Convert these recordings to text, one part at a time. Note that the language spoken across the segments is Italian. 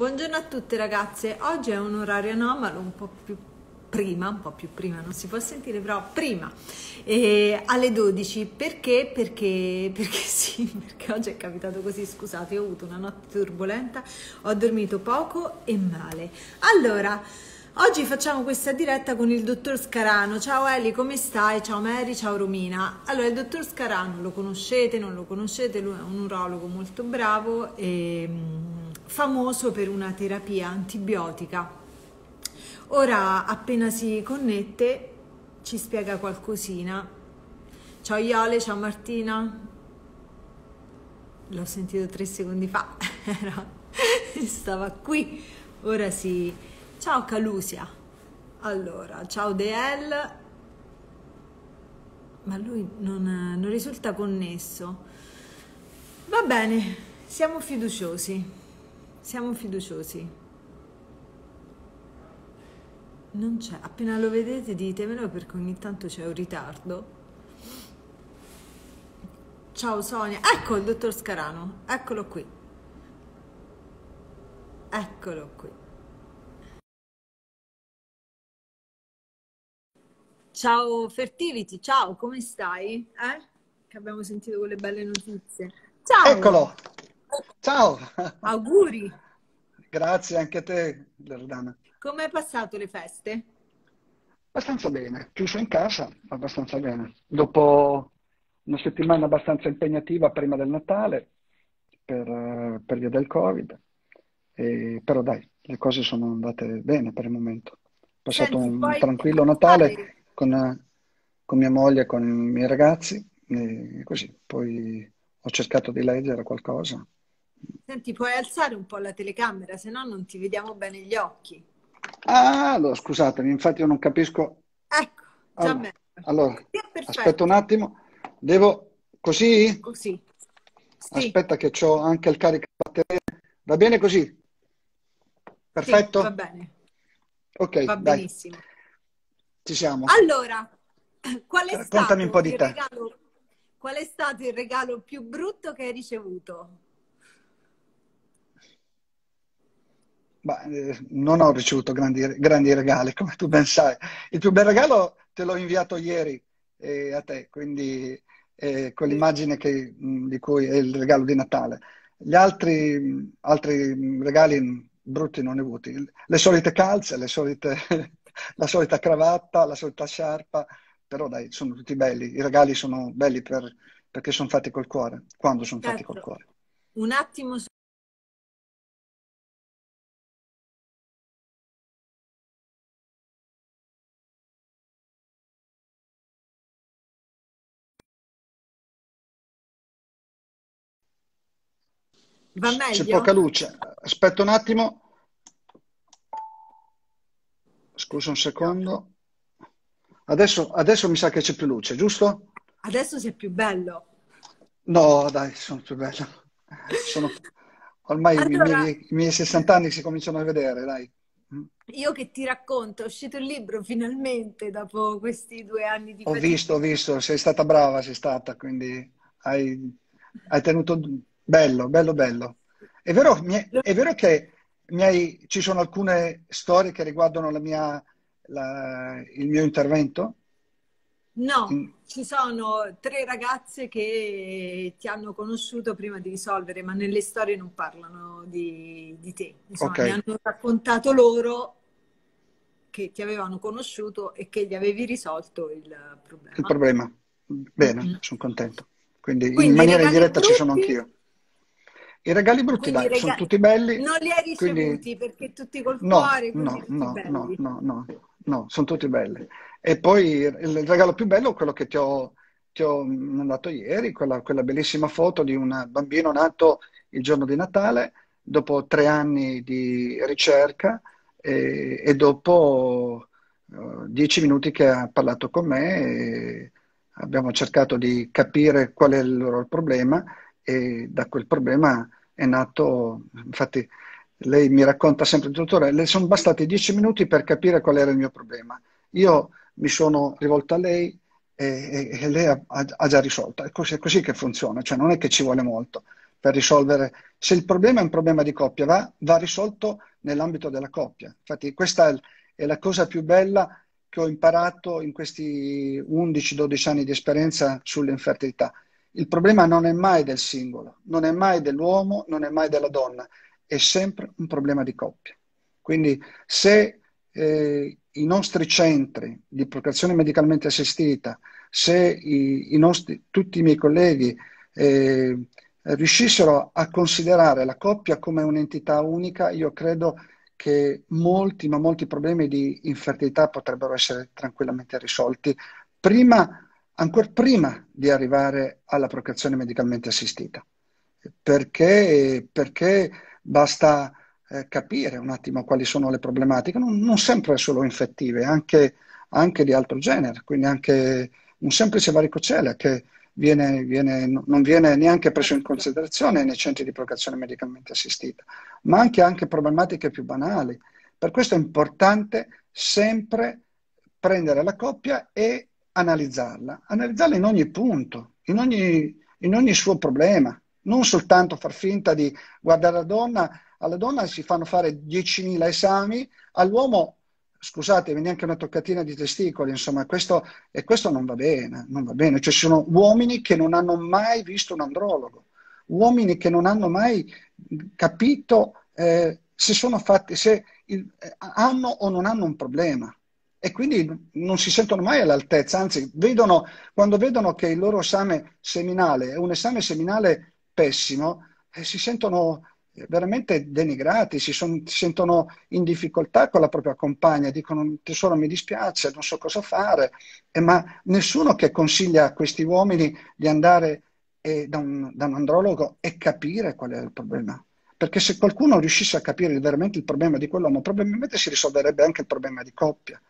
Buongiorno a tutte ragazze, oggi è un orario anomalo, un po' più prima, un po' più prima, non si può sentire, però prima, eh, alle 12. Perché? Perché, perché sì, perché oggi è capitato così, scusate, ho avuto una notte turbolenta, ho dormito poco e male. Allora, Oggi facciamo questa diretta con il dottor Scarano. Ciao Eli, come stai? Ciao Mary, ciao Romina. Allora, il dottor Scarano lo conoscete, non lo conoscete, lui è un urologo molto bravo e mm, famoso per una terapia antibiotica. Ora, appena si connette, ci spiega qualcosina. Ciao Iole, ciao Martina. L'ho sentito tre secondi fa, stava qui. Ora si Ciao Calusia. Allora, ciao DL. Ma lui non, non risulta connesso. Va bene, siamo fiduciosi. Siamo fiduciosi. Non c'è, appena lo vedete ditemelo perché ogni tanto c'è un ritardo. Ciao Sonia, ecco il dottor Scarano, eccolo qui. Eccolo qui. Ciao Fertility, ciao, come stai? Eh? Che abbiamo sentito quelle belle notizie. Ciao! Eccolo! Ciao! Auguri! Grazie anche a te, Loredana. Come hai passato le feste? Abbastanza bene, chiuso in casa, abbastanza bene. Dopo una settimana abbastanza impegnativa prima del Natale, per, eh, per via del Covid, e, però dai, le cose sono andate bene per il momento. Ho passato Senti, un poi, tranquillo Natale. Natale con, con mia moglie, con i miei ragazzi e così. Poi ho cercato di leggere qualcosa. Senti, puoi alzare un po' la telecamera, se no non ti vediamo bene gli occhi. Ah, allora, scusatemi, infatti io non capisco. Ecco, già allora, allora aspetta un attimo. Devo così? Così. Sì. Aspetta che ho anche il caricabatterie. Va bene così? Perfetto? Sì, va bene. Ok, va dai. benissimo. Ci siamo. Allora, qual è, Raccontami stato te. regalo, qual è stato il regalo più brutto che hai ricevuto? Bah, eh, non ho ricevuto grandi, grandi, regali, come tu ben sai. Il più bel regalo te l'ho inviato ieri eh, a te, quindi eh, quell'immagine che, mm, di cui è il regalo di Natale. Gli altri, altri mm, regali brutti non ne ho avuti. Le solite calze, le solite la solita cravatta, la solita sciarpa, però dai, sono tutti belli. I regali sono belli per, perché sono fatti col cuore, quando sono certo. fatti col certo. cuore. Un attimo su... Va meglio? C'è poca luce. Aspetta un attimo. Scusa un secondo. Adesso, adesso mi sa che c'è più luce, giusto? Adesso sei più bello. No, dai, sono più bello. Sono... Ormai allora, i, miei, i, miei, 60 anni si cominciano a vedere, dai. Mm. Io che ti racconto, è uscito il libro finalmente dopo questi due anni di... Ho fatica. visto, ho visto, sei stata brava, sei stata, quindi hai, hai tenuto bello, bello, bello. È vero, è vero che miei, ci sono alcune storie che riguardano la mia, la, il mio intervento? No, ci sono tre ragazze che ti hanno conosciuto prima di risolvere, ma nelle storie non parlano di, di te. Insomma, okay. mi hanno raccontato loro che ti avevano conosciuto e che gli avevi risolto il problema. Il problema. Bene, mm. sono contento. Quindi, Quindi in maniera diretta ci sono anch'io. I regali brutti, quindi dai, regali... sono tutti belli. Non li hai ricevuti quindi... perché tutti col no, cuore. No, no, no, no, no, no, sono tutti belli. E poi il regalo più bello è quello che ti ho, ti ho mandato ieri, quella, quella bellissima foto di un bambino nato il giorno di Natale, dopo tre anni di ricerca e, e dopo uh, dieci minuti che ha parlato con me abbiamo cercato di capire qual è il loro problema e da quel problema è nato, infatti lei mi racconta sempre, dottore, le sono bastati dieci minuti per capire qual era il mio problema. Io mi sono rivolto a lei e, e, e lei ha, ha, già risolto. È così, è così, che funziona, cioè non è che ci vuole molto per risolvere. Se il problema è un problema di coppia, va, va risolto nell'ambito della coppia. Infatti questa è, è la cosa più bella che ho imparato in questi 11-12 anni di esperienza sull'infertilità il problema non è mai del singolo, non è mai dell'uomo, non è mai della donna, è sempre un problema di coppia. Quindi se eh, i nostri centri di procreazione medicalmente assistita, se i, i nostri, tutti i miei colleghi eh, riuscissero a considerare la coppia come un'entità unica, io credo che molti, ma molti problemi di infertilità potrebbero essere tranquillamente risolti. Prima ancora prima di arrivare alla procreazione medicalmente assistita, perché, perché basta eh, capire un attimo quali sono le problematiche, non, non sempre solo infettive, anche, anche, di altro genere, quindi anche un semplice varicocele che viene, viene, non viene neanche preso in considerazione nei centri di procreazione medicalmente assistita, ma anche, anche problematiche più banali. Per questo è importante sempre prendere la coppia e analizzarla, analizzarla in ogni punto, in ogni, in ogni suo problema, non soltanto far finta di guardare la donna, alla donna si fanno fare 10.000 esami, all'uomo, scusatemi, neanche una toccatina di testicoli, insomma, questo, e questo non va bene, non va bene, cioè ci sono uomini che non hanno mai visto un andrologo, uomini che non hanno mai capito eh, se, fatti, se il, eh, hanno o non hanno un problema e quindi non si sentono mai all'altezza, anzi, vedono, quando vedono che il loro esame seminale è un esame seminale pessimo, eh, si sentono eh, veramente denigrati, si, son, si, sentono in difficoltà con la propria compagna, dicono tesoro mi dispiace, non so cosa fare, eh, ma nessuno che consiglia a questi uomini di andare eh, da, un, da un andrologo e capire qual è il problema perché se qualcuno riuscisse a capire veramente il problema di quell'uomo, probabilmente si risolverebbe anche il problema di coppia.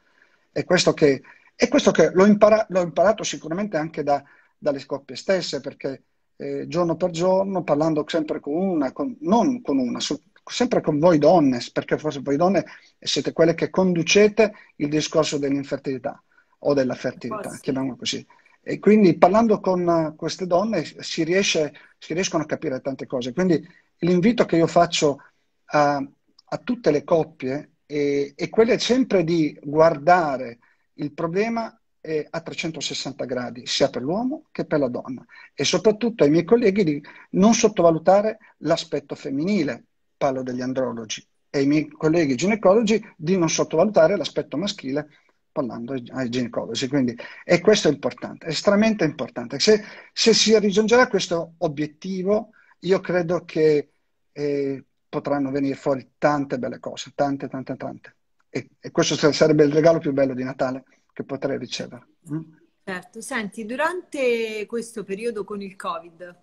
È questo che, è questo che l'ho, impara- l'ho, imparato sicuramente anche da, dalle coppie stesse, perché eh, giorno per giorno, parlando sempre con una, con, non con una, su, sempre con voi donne, perché forse voi donne siete quelle che conducete il discorso dell'infertilità o della fertilità, chiamiamolo così. E quindi parlando con queste donne si, riesce, si, riescono a capire tante cose. Quindi l'invito che io faccio a, a tutte le coppie e, e quella è sempre di guardare il problema eh, a 360 gradi, sia per l'uomo che per la donna. E soprattutto ai miei colleghi di non sottovalutare l'aspetto femminile, parlo degli andrologi, e ai miei colleghi ginecologi di non sottovalutare l'aspetto maschile, parlando ai ginecologi. Quindi, e questo è importante, è estremamente importante. Se, se si raggiungerà questo obiettivo, io credo che eh, potranno venire fuori tante belle cose, tante, tante, tante. E, e questo sarebbe il regalo più bello di Natale che potrei ricevere. Mm? Certo, senti, durante questo periodo con il Covid,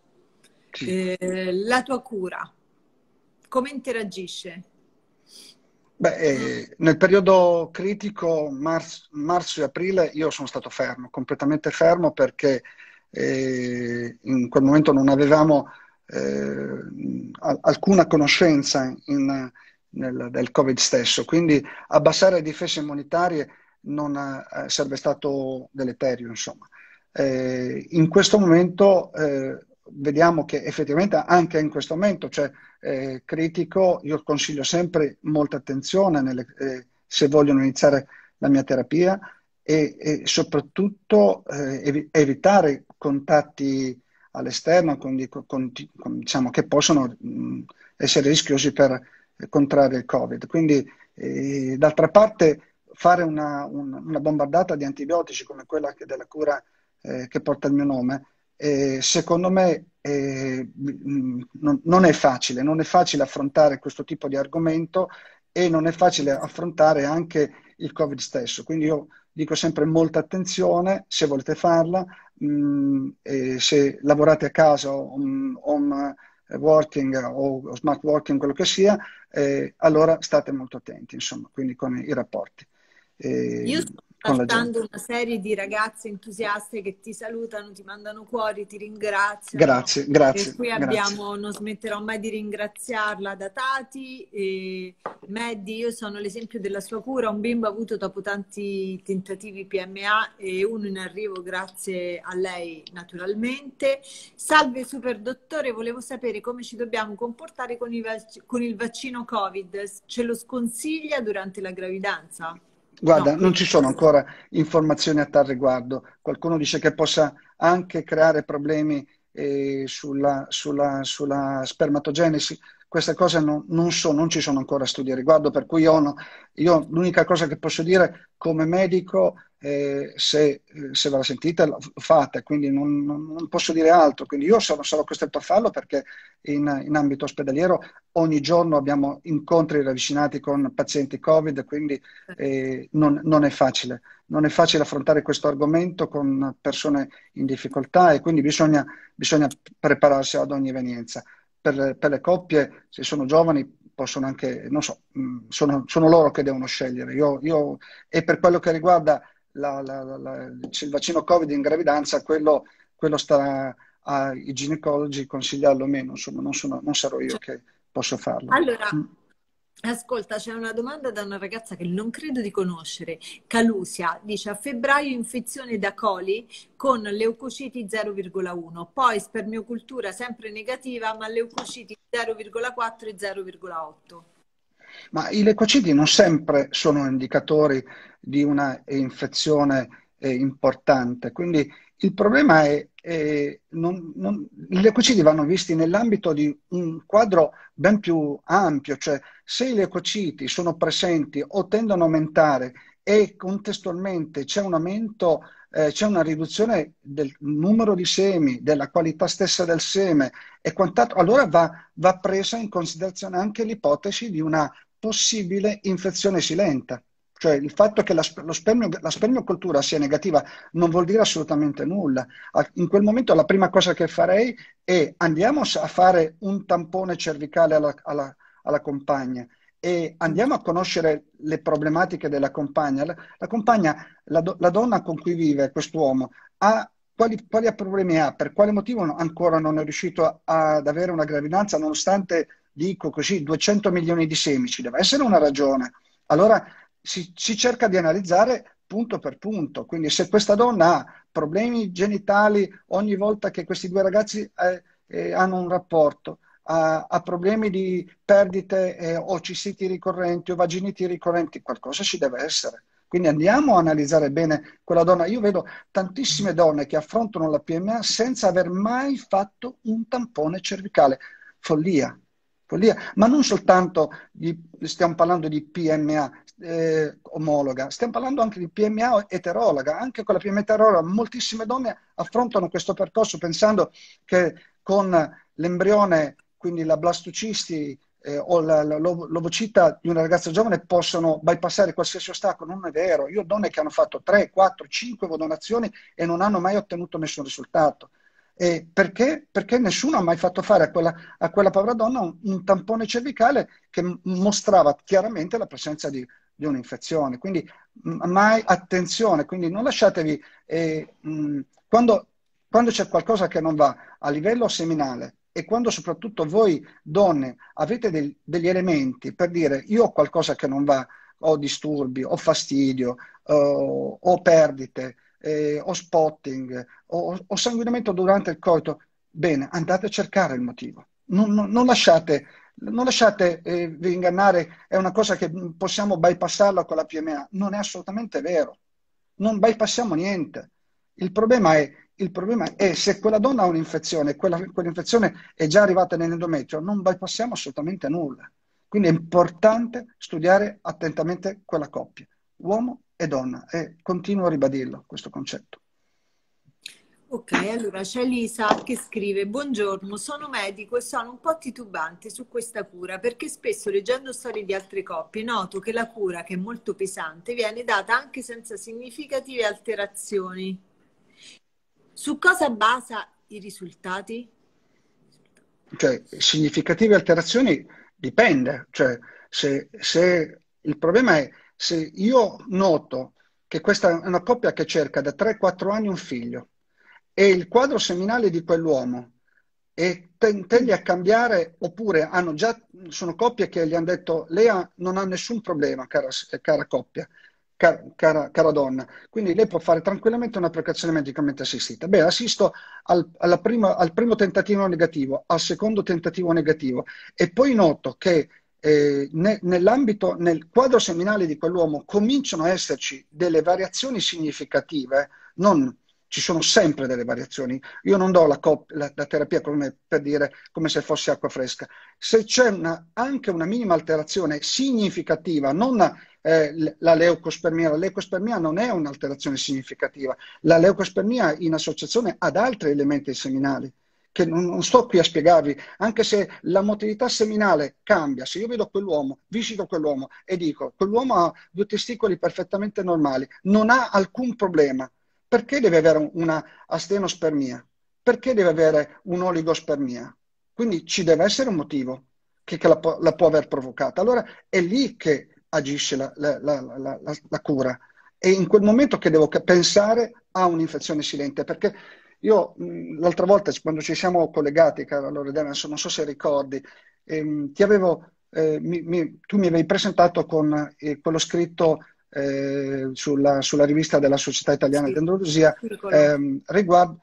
sì. eh, la tua cura come interagisce? Beh, eh, nel periodo critico marzo, marzo, e aprile io sono stato fermo, completamente fermo perché eh, in quel momento non avevamo eh, alcuna conoscenza in, nel, del Covid stesso, quindi abbassare le difese immunitarie non eh, sarebbe stato deleterio, insomma. Eh, in questo momento eh, vediamo che effettivamente anche in questo momento, cioè eh, critico, io consiglio sempre molta attenzione nelle, eh, se vogliono iniziare la mia terapia e, e soprattutto evi- evitare contatti all'esterno con, con, con, diciamo, che possono mh, essere rischiosi per eh, contrarre il Covid. Quindi, eh, d'altra parte, fare una, un, una, bombardata di antibiotici come quella della cura eh, che porta il mio nome, eh, secondo me eh, mh, non, non è facile, non è facile affrontare questo tipo di argomento e non è facile affrontare anche il Covid stesso. Quindi io dico sempre molta attenzione se volete farla, mh, mm, se lavorate a casa o home eh, working eh, o, smart working, quello che sia, eh, allora state molto attenti, insomma, quindi con i, i rapporti. Eh, Io sono portando una serie di ragazze entusiaste che ti salutano, ti mandano cuori, ti ringraziano. Grazie, grazie. Per cui abbiamo, grazie. non smetterò mai di ringraziarla, da Tati, e Maddie, io sono l'esempio della sua cura, un bimbo avuto dopo tanti tentativi PMA e uno in arrivo grazie a lei naturalmente. Salve super dottore, volevo sapere come ci dobbiamo comportare con il, vac- con il vaccino Covid, ce lo sconsiglia durante la gravidanza? Guarda, no. non ci sono ancora informazioni a tal riguardo. Qualcuno dice che possa anche creare problemi eh, sulla, sulla, sulla, spermatogenesi queste cose non, non, so, non, ci sono ancora studi a riguardo, per cui io, no, io l'unica cosa che posso dire come medico, eh, se, eh, se, ve la sentite, fate, quindi non, non, posso dire altro. Quindi io sono, sono costretto a farlo perché in, in, ambito ospedaliero ogni giorno abbiamo incontri ravvicinati con pazienti Covid, quindi eh, non è facile. Non è facile affrontare questo argomento con persone in difficoltà e quindi bisogna, bisogna prepararsi ad ogni evenienza per le, per le coppie, se sono giovani, possono anche, non so, mm, sono, sono loro che devono scegliere. Io, io, e per quello che riguarda la, la, la, il vaccino Covid in gravidanza, quello, quello sta ai ginecologi consigliarlo o meno, insomma, non, sono, non sarò io cioè, che posso farlo. Allora, mm. Ascolta, c'è una domanda da una ragazza che non credo di conoscere. Calusia dice a febbraio infezione da coli con leucociti 0,1, poi spermiocultura sempre negativa ma leucociti 0,4 e 0,8. Ma i leucociti non sempre sono indicatori di una infezione eh, importante, quindi il problema è che gli ecocidi vanno visti nell'ambito di un quadro ben più ampio, cioè se i ecocidi sono presenti o tendono a aumentare e contestualmente c'è un aumento, eh, c'è una riduzione del numero di semi, della qualità stessa del seme e quant'altro, allora va, va presa in considerazione anche l'ipotesi di una possibile infezione silenta. Cioè il fatto che la, spermio, la spermiocoltura sia negativa non vuol dire assolutamente nulla. In quel momento la prima cosa che farei è andiamo a fare un tampone cervicale alla, alla, alla compagna e andiamo a conoscere le problematiche della compagna. La, la compagna, la, do, la, donna con cui vive quest'uomo, ha, quali, quali, problemi ha? Per quale motivo ancora non è riuscito a, ad avere una gravidanza nonostante, dico così, 200 milioni di semi? Ci Deve essere una ragione. Allora si, si cerca di analizzare punto per punto. Quindi se questa donna ha problemi genitali ogni volta che questi due ragazzi eh, eh, hanno un rapporto, ha, ha problemi di perdite eh, o cistiti ricorrenti o vaginiti ricorrenti, qualcosa ci deve essere. Quindi andiamo a analizzare bene quella donna. Io vedo tantissime donne che affrontano la PMA senza aver mai fatto un tampone cervicale. Follia, follia. Ma non soltanto di, stiamo parlando di PMA, eh, omologa, stiamo parlando anche di PMA eterologa, anche con la PMA eterologa moltissime donne affrontano questo percorso pensando che con l'embrione, quindi la blastocisti eh, o la, la, l'ovocita di una ragazza giovane possono bypassare qualsiasi ostacolo, non è vero. Io ho donne che hanno fatto 3, 4, 5 donazioni e non hanno mai ottenuto nessun risultato. E perché? Perché nessuno ha mai fatto fare a quella, a quella povera donna un, un tampone cervicale che mostrava chiaramente la presenza di di un'infezione. Quindi mai attenzione, quindi non lasciatevi, eh, mh, mm, quando, quando c'è qualcosa che non va a livello seminale, e quando soprattutto voi donne avete del, degli elementi per dire io ho qualcosa che non va, ho disturbi, ho fastidio, uh, ho perdite, eh, ho spotting, ho, ho sanguinamento durante il coito, bene, andate a cercare il motivo. Non, non, non lasciate non lasciatevi eh, ingannare, è una cosa che possiamo bypassarla con la PMA. Non è assolutamente vero. Non bypassiamo niente. Il problema è, il problema è se quella donna ha un'infezione, quella, quell'infezione è già arrivata nell'endometrio, non bypassiamo assolutamente nulla. Quindi è importante studiare attentamente quella coppia, uomo e donna, e continuo a ribadirlo questo concetto. Ok, allora c'è Lisa che scrive: Buongiorno, sono medico e sono un po' titubante su questa cura perché spesso leggendo storie di altre coppie noto che la cura, che è molto pesante, viene data anche senza significative alterazioni. Su cosa basa i risultati? Cioè, significative alterazioni dipende. Cioè, se, se il problema è se io noto che questa è una coppia che cerca da 3-4 anni un figlio è il quadro seminale di quell'uomo e tende a cambiare, oppure già, sono coppie che gli hanno detto lei ha, non ha nessun problema, cara, cara coppia, cara, cara, cara, donna, quindi lei può fare tranquillamente una precauzione medicamente assistita. Beh, assisto al, prima, al primo tentativo negativo, al secondo tentativo negativo e poi noto che eh, ne, nell'ambito, nel quadro seminale di quell'uomo cominciano a esserci delle variazioni significative, non ci sono sempre delle variazioni. Io non do la, la, la terapia come per dire come se fosse acqua fresca. Se c'è una, anche una minima alterazione significativa, non eh, la leucospermia, la leucospermia non è un'alterazione significativa, la leucospermia in associazione ad altri elementi seminali che non, non sto qui a spiegarvi, anche se la motilità seminale cambia, se io vedo quell'uomo, visito quell'uomo e dico quell'uomo ha due testicoli perfettamente normali, non ha alcun problema, perché deve avere una astenospermia? Perché deve avere un'oligospermia? Quindi ci deve essere un motivo che, che la, la, può aver provocata. Allora è lì che agisce la, la, la cura. È in quel momento che devo pensare a un'infezione silente, perché io l'altra volta quando ci siamo collegati, caro Loredana, non so se ricordi, ehm, avevo, eh, mi, mi, tu mi avevi presentato con eh, quello scritto eh, sulla, sulla, rivista della Società Italiana sì, di Andalusia ehm, riguardo,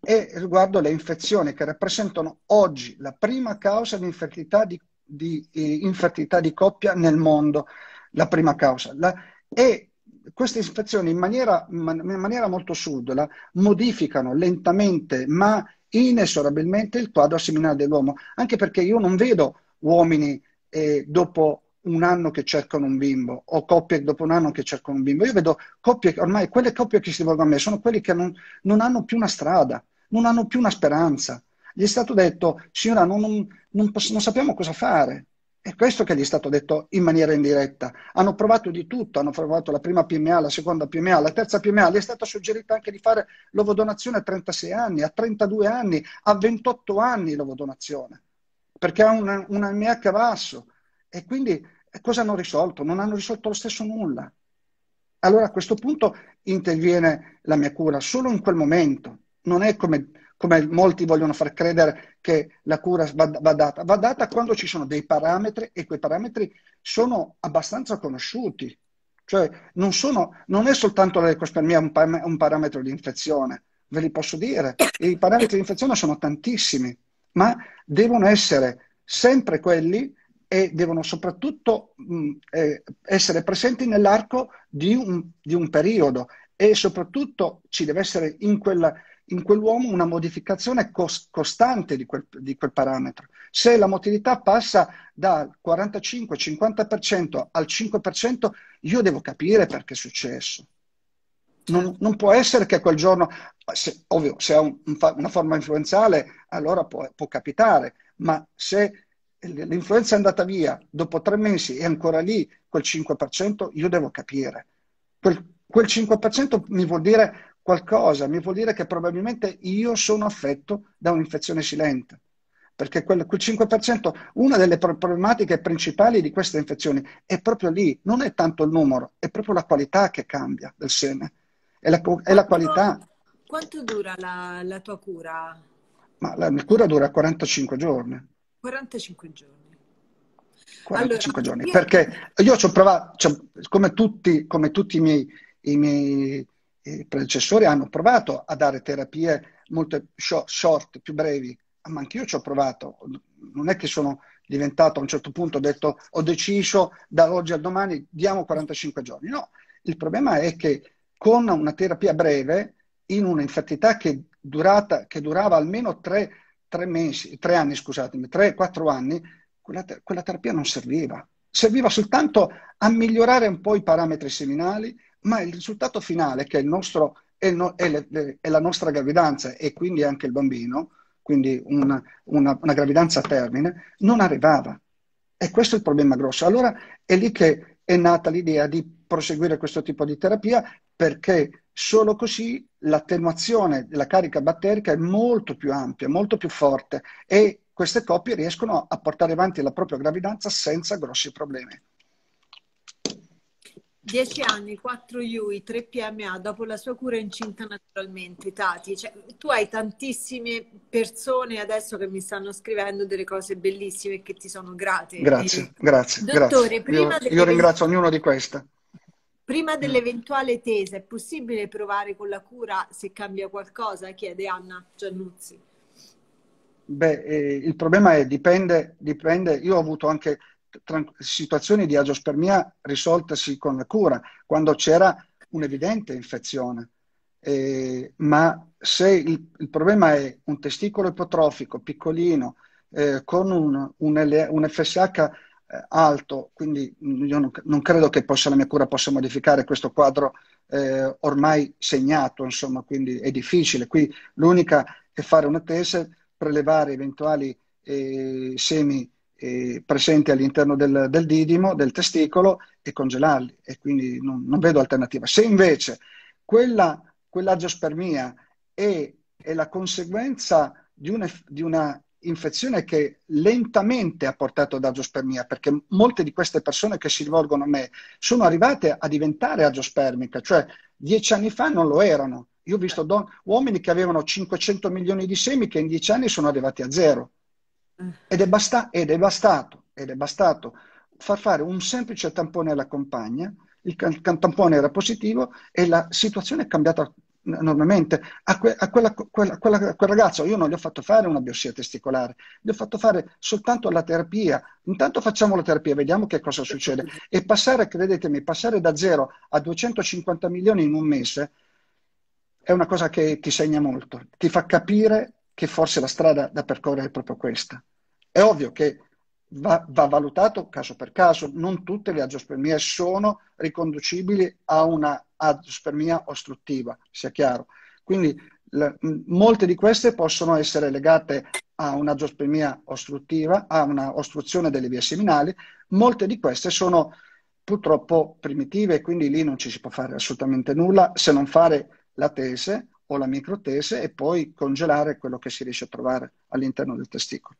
eh, riguardo le infezioni che rappresentano oggi la prima causa di infertilità di, di, eh, infertilità di coppia nel mondo, la prima causa. La, e queste infezioni in maniera, in maniera molto subdola modificano lentamente ma inesorabilmente il quadro seminale dell'uomo, anche perché io non vedo uomini eh, dopo un anno che cercano un bimbo o coppie dopo un anno che cercano un bimbo. Io vedo coppie, ormai quelle coppie che si rivolgono a me sono quelle che non, non hanno più una strada, non hanno più una speranza. Gli è stato detto, signora, non, non, poss- non sappiamo cosa fare, è questo che gli è stato detto in maniera indiretta. Hanno provato di tutto, hanno provato la prima PMA, la seconda PMA, la terza PMA, gli è stata suggerita anche di fare l'ovodonazione a 36 anni, a 32 anni, a 28 anni l'ovodonazione, perché ha una, un MH basso. E quindi cosa hanno risolto? Non hanno risolto lo stesso nulla. Allora a questo punto interviene la mia cura solo in quel momento. Non è come, come molti vogliono far credere che la cura va, data. Va data quando ci sono dei parametri e quei parametri sono abbastanza conosciuti. Cioè non, sono, non è soltanto la lecospermia un parametro di infezione, ve li posso dire. I parametri di infezione sono tantissimi, ma devono essere sempre quelli e devono soprattutto mh, eh, essere presenti nell'arco di un, di un, periodo e soprattutto ci deve essere in, quel, in quell'uomo una modificazione cos- costante di quel, di quel, parametro. Se la motilità passa dal 45-50% al 5%, io devo capire perché è successo. Non, certo. non può essere che quel giorno, se, ovvio, se ha un, un, una forma influenzale, allora può, può capitare, ma se l'influenza è andata via, dopo tre mesi è ancora lì quel 5%, io devo capire. Quel, quel 5% mi vuol dire qualcosa, mi vuol dire che probabilmente io sono affetto da un'infezione silente. Perché quel, quel 5%, una delle problematiche principali di queste infezioni è proprio lì, non è tanto il numero, è proprio la qualità che cambia del seme, è la, è la qualità. Quanto dura la, la tua cura? Ma la mia cura dura 45 giorni. 45 giorni. 45 allora, giorni, perché io ci ho provato, cioè, come, tutti, come, tutti, i miei, i miei eh, predecessori hanno provato a dare terapie molto short, più brevi, ma anche io ci ho provato, non è che sono diventato a un certo punto, ho detto ho deciso da oggi al domani diamo 45 giorni, no, il problema è che con una terapia breve, in un'infertilità che, durata, che durava almeno 3 tre, mesi, tre anni, scusatemi, tre, quattro anni, quella, te- quella terapia non serviva. Serviva soltanto a migliorare un po' i parametri seminali, ma il risultato finale, che è, nostro, è, no, è, le, è la nostra gravidanza e quindi anche il bambino, quindi una, una, una, gravidanza a termine, non arrivava. E questo è il problema grosso. Allora è lì che è nata l'idea di proseguire questo tipo di terapia perché Solo così l'attenuazione della carica batterica è molto più ampia, molto più forte e queste coppie riescono a portare avanti la propria gravidanza senza grossi problemi. 10 anni, 4 UI, 3 PMA, dopo la sua cura incinta naturalmente, Tati. Cioè, tu hai tantissime persone adesso che mi stanno scrivendo delle cose bellissime e che ti sono grate. Grazie, eh, grazie. Dottore, grazie. Prima io, io ringrazio ognuno di queste. Prima mm. dell'eventuale tesa, è possibile provare con la cura se cambia qualcosa? chiede Anna Giannuzzi. Beh, eh, il problema è dipende, dipende. Io ho avuto anche situazioni di agiospermia risoltasi con la cura, quando c'era un'evidente infezione. Eh, ma se il, il, problema è un testicolo ipotrofico, piccolino, eh, con un, un, un FSH eh, alto, quindi io non, non, credo che possa, la mia cura possa modificare questo quadro eh, ormai segnato, insomma, quindi è difficile. Qui l'unica è fare una tese, prelevare eventuali eh, semi eh, presenti all'interno del, del, didimo, del testicolo e congelarli e quindi non, non vedo alternativa. Se invece quella, quell'agiospermia è, è la conseguenza di una, di una infezione che lentamente ha portato ad agiospermia, perché molte di queste persone che si rivolgono a me sono arrivate a diventare agiospermiche, cioè dieci anni fa non lo erano. Io ho visto don- uomini che avevano 500 milioni di semi che in dieci anni sono arrivati a zero. Eh. Ed è, basta- ed è bastato, ed è bastato far fare un semplice tampone alla compagna, il, can- tampone era positivo e la situazione è cambiata normalmente, a, que, a, quella, quella, quella, a, quel ragazzo io non gli ho fatto fare una biossia testicolare, gli ho fatto fare soltanto la terapia. Intanto facciamo la terapia, vediamo che cosa succede. E passare, credetemi, passare da 0 a 250 milioni in un mese è una cosa che ti segna molto, ti fa capire che forse la strada da percorrere è proprio questa. È ovvio che va, va valutato caso per caso, non tutte le agiospermie sono riconducibili a una agiospermia ostruttiva, sia chiaro. Quindi le, molte di queste possono essere legate a una agiospermia ostruttiva, a una ostruzione delle vie seminali, molte di queste sono purtroppo primitive, quindi lì non ci si può fare assolutamente nulla se non fare la tese o la microtese e poi congelare quello che si riesce a trovare all'interno del testicolo.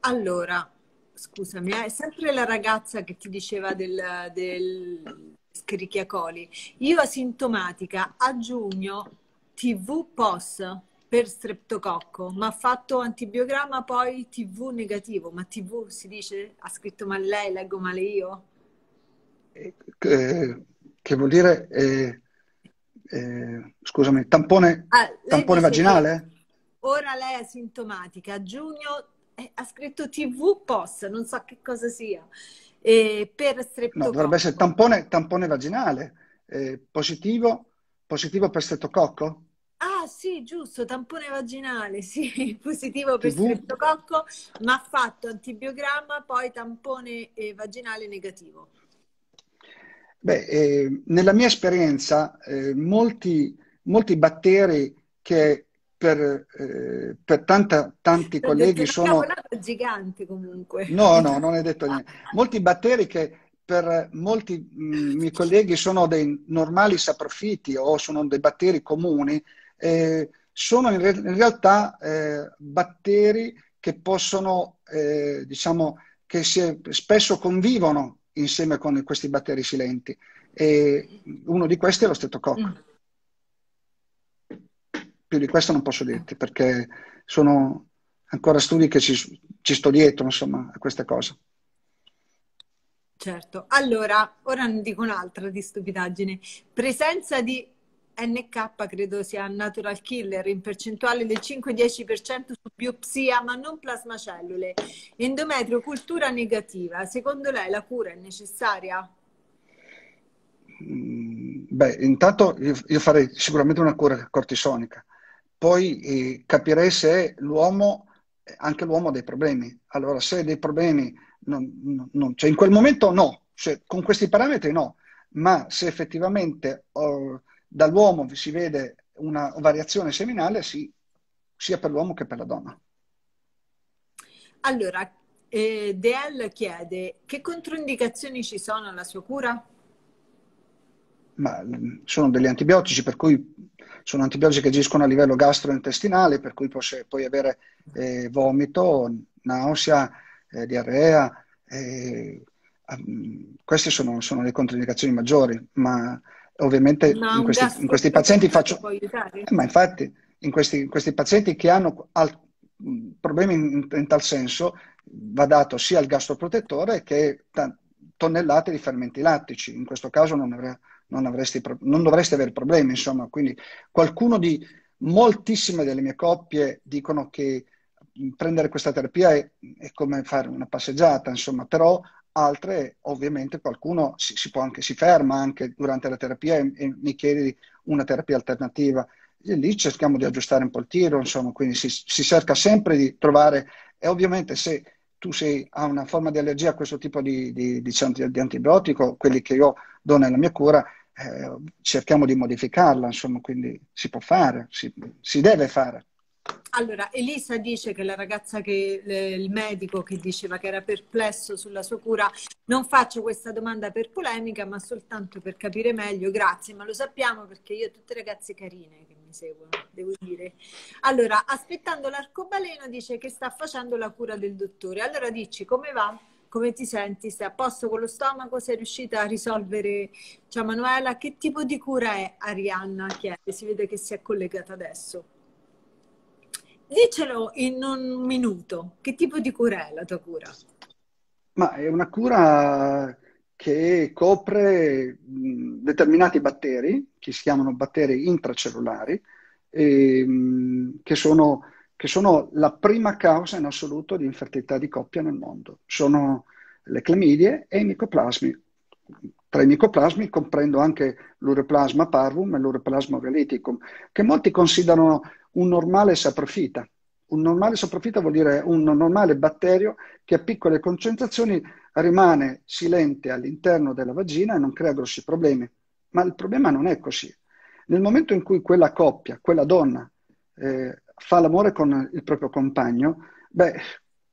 Allora, scusami, eh, è sempre la ragazza che ti diceva del, del Scricchiacoli. Io asintomatica a giugno TV POS per streptococco, ma ha fatto antibiogramma poi TV negativo, ma TV si dice? Ha scritto male lei, leggo male io? Eh, che vuol dire, eh, eh, scusami, tampone, ah, tampone vaginale? Ora lei è asintomatica, a giugno eh, ha scritto TV POS, non so che cosa sia, eh, per streptococco. No, dovrebbe essere tampone, tampone vaginale, eh, positivo, positivo per streptococco? Ah sì, giusto, tampone vaginale, sì, positivo per TV. streptococco, ma ha fatto antibiogramma, poi tampone eh, vaginale negativo. Beh, eh, nella mia esperienza, eh, molti, molti, batteri che per, eh, per tanta, tanti colleghi sono... gigante comunque. No, no, non è detto niente. Molti batteri che per molti mm, miei colleghi sono dei normali saprofiti o sono dei batteri comuni, eh, sono in, re in realtà eh, batteri che possono, eh, diciamo, che spesso convivono insieme con questi batteri silenti. E uno di questi è lo stetococco. Mm più di questo non posso dirti perché sono ancora studi che ci, ci sto dietro, insomma, a queste cose. Certo, allora, ora ne dico un'altra di stupidaggine. Presenza di NK credo sia natural killer in percentuale del 5-10% su biopsia ma non plasmacellule. Endometrio cultura negativa. Secondo lei la cura è necessaria? Mm, beh, intanto io, io farei sicuramente una cura cortisonica poi eh, capirei se l'uomo, eh, anche l'uomo ha dei problemi. Allora, se dei problemi, non, non, cioè in quel momento no, cioè, con questi parametri no, ma se effettivamente oh, dall'uomo si vede una variazione seminale, sì, sia per l'uomo che per la donna. Allora, eh, Deal chiede che controindicazioni ci sono alla sua cura? Ma mm, sono degli antibiotici, per cui sono antibiotici che agiscono a livello gastrointestinale, per cui puoi avere eh, vomito, nausea, eh, diarrea. Eh, um, queste sono, sono, le controindicazioni maggiori, ma ovviamente no, in, questi, in, questi, pazienti faccio... Eh, ma infatti, in questi, in questi, pazienti che hanno al, problemi in, in, tal senso, va dato sia il gastroprotettore che t- tonnellate di fermenti lattici. In questo caso non avrà non, avresti, non dovresti avere problemi, insomma. Quindi qualcuno di moltissime delle mie coppie dicono che prendere questa terapia è, è come fare una passeggiata, insomma, però altre ovviamente qualcuno si, si, può anche, si ferma anche durante la terapia e, e mi chiede una terapia alternativa. E lì cerchiamo di aggiustare un po' il tiro, insomma, quindi si, si cerca sempre di trovare, e ovviamente se tu sei, hai una forma di allergia a questo tipo di, di, diciamo, di, di antibiotico, quelli che io do nella mia cura, Ehm, cerchiamo di modificarla, insomma, quindi si può fare, si, si deve fare. Allora, Elisa dice che la ragazza che il medico che diceva che era perplesso sulla sua cura, non faccio questa domanda per polemica, ma soltanto per capire meglio, grazie, ma lo sappiamo perché io ho tutte ragazze carine che mi seguono, devo dire. Allora, aspettando l'arcobaleno dice che sta facendo la cura del dottore. Allora dici come va? come ti senti? Sei a posto con lo stomaco? Sei riuscita a risolvere? Ciao Manuela, che tipo di cura è Arianna? Chiede, si vede che si è collegata adesso. Dicelo in un minuto, che tipo di cura è la tua cura? Ma è una cura che copre determinati batteri, che si chiamano batteri intracellulari, ehm, che sono che sono la prima causa in assoluto di infertilità di coppia nel mondo. Sono le clamidie e i micoplasmi. Tra i micoplasmi comprendo anche l'ureplasma parvum e l'ureplasma oreliticum, che molti considerano un normale saprofita. Un normale saprofita vuol dire un normale batterio che a piccole concentrazioni rimane silente all'interno della vagina e non crea grossi problemi. Ma il problema non è così. Nel momento in cui quella coppia, quella donna, eh, fa l'amore con il proprio compagno, beh,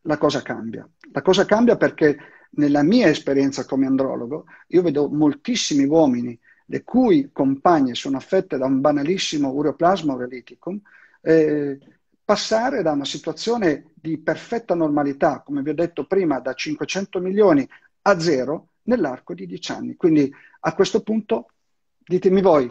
la cosa cambia. La cosa cambia perché nella mia esperienza come andrologo io vedo moltissimi uomini le cui compagne sono affette da un banalissimo ureoplasma urelicum, eh, passare da una situazione di perfetta normalità, come vi ho detto prima, da 500 milioni a zero nell'arco di 10 anni. Quindi a questo punto ditemi voi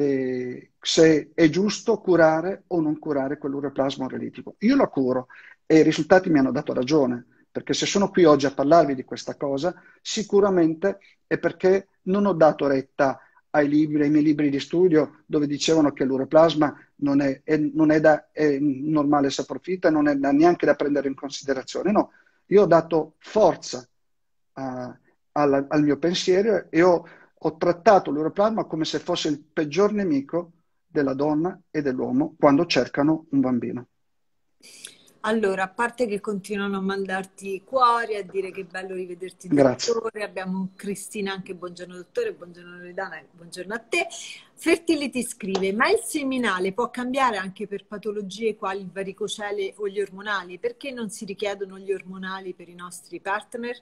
eh, se è giusto curare o non curare quell'ureplasma relitico. Io lo curo e i risultati mi hanno dato ragione, perché se sono qui oggi a parlarvi di questa cosa, sicuramente è perché non ho dato retta ai, libri, ai miei libri di studio dove dicevano che l'ureplasma non è, è, non è da, è normale se approfitta, non è da, neanche da prendere in considerazione. No, io ho dato forza a, eh, al, al mio pensiero e ho ho trattato l'uroplasma come se fosse il peggior nemico della donna e dell'uomo quando cercano un bambino. Allora, a parte che continuano a mandarti cuori, a dire che è bello rivederti, Grazie. dottore, abbiamo Cristina anche, buongiorno dottore, buongiorno Loredana, buongiorno a te. Fertility scrive, ma il seminale può cambiare anche per patologie quali il varicocele o gli ormonali? Perché non si richiedono gli ormonali per i nostri partner?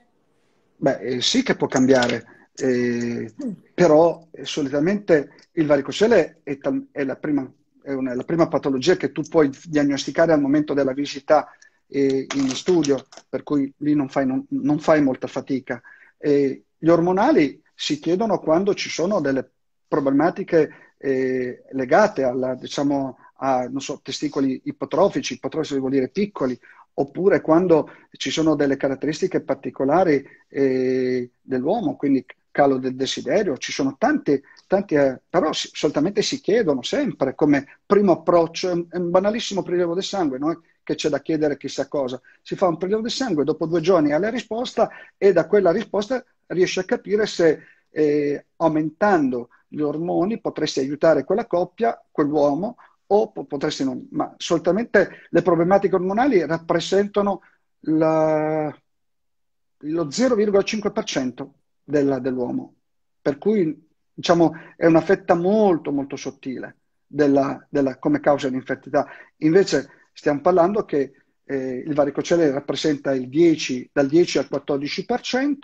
Beh, eh, sì che può cambiare. Eh, però eh, solitamente il varicocele è, è, la prima, è, una, è, la prima, patologia che tu puoi diagnosticare al momento della visita eh, in studio, per cui lì non fai, non, non fai molta fatica. gli ormonali si chiedono quando ci sono delle problematiche eh, legate alla, diciamo, a so, testicoli ipotrofici, ipotrofici vuol dire piccoli, oppure quando ci sono delle caratteristiche particolari eh, dell'uomo, quindi calo del desiderio, ci sono tanti tante eh, però solitamente si chiedono sempre come primo approccio, è un banalissimo prelievo del sangue, non che c'è da chiedere chissà cosa, si fa un prelievo del sangue, dopo due giorni ha la risposta e da quella risposta riesce a capire se eh, aumentando gli ormoni potresti aiutare quella coppia, quell'uomo o potresti non, ma solitamente le problematiche ormonali rappresentano la, lo 0,5% della, dell'uomo. Per cui diciamo, è una fetta molto molto sottile della, della, come causa di infettività. Invece stiamo parlando che eh, il varicocele rappresenta il 10, dal 10 al 14%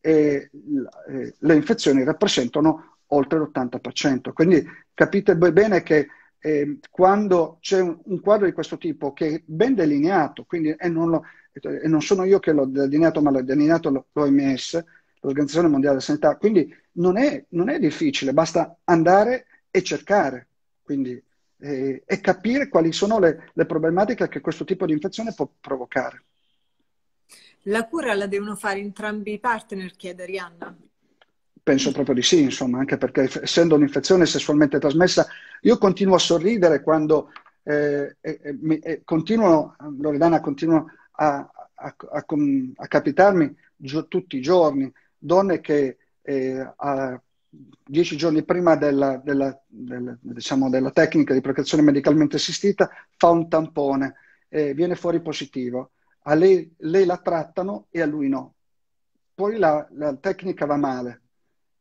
e eh, le infezioni rappresentano oltre l'80%. Quindi capite bene che eh, quando c'è un, un, quadro di questo tipo che è ben delineato, quindi, e, non, lo, e non sono io che l'ho delineato, ma l'ha delineato l'OMS, l'Organizzazione Mondiale della Sanità. Quindi non è, non è difficile, basta andare e cercare Quindi, eh, e capire quali sono le, le problematiche che questo tipo di infezione può provocare. La cura la devono fare entrambi i partner, chiede Arianna. Penso proprio di sì, insomma, anche perché essendo un'infezione sessualmente trasmessa, io continuo a sorridere quando eh, eh, eh, continuano, Loredana, continuano a, a, a, a capitarmi gio- tutti i giorni donne che eh, a dieci giorni prima della, della, della, diciamo, della, tecnica di procreazione medicalmente assistita fa un tampone, eh, viene fuori positivo, a lei, lei, la trattano e a lui no. Poi la, la tecnica va male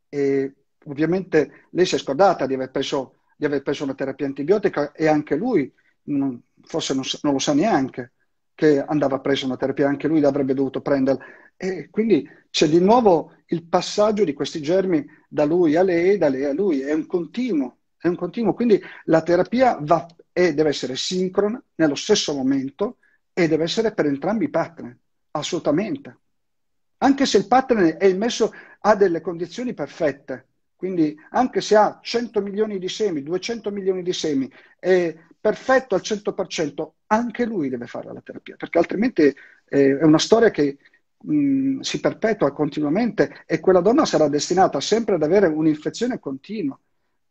e ovviamente lei si è scordata di aver preso, di aver preso una terapia antibiotica e anche lui non, forse non, non lo sa neanche che andava presa una terapia, anche lui l'avrebbe dovuto prenderla. E quindi c'è di nuovo il passaggio di questi germi da lui a lei, da lei a lui, è un continuo, è un continuo. Quindi la terapia va, è, deve essere sincrona nello stesso momento e deve essere per entrambi i partner, assolutamente. Anche se il partner è messo a delle condizioni perfette, quindi anche se ha 100 milioni di semi, 200 milioni di semi, è perfetto al 100%, anche lui deve fare la terapia, perché altrimenti eh, è una storia che mh, si perpetua continuamente e quella donna sarà destinata sempre ad avere un'infezione continua.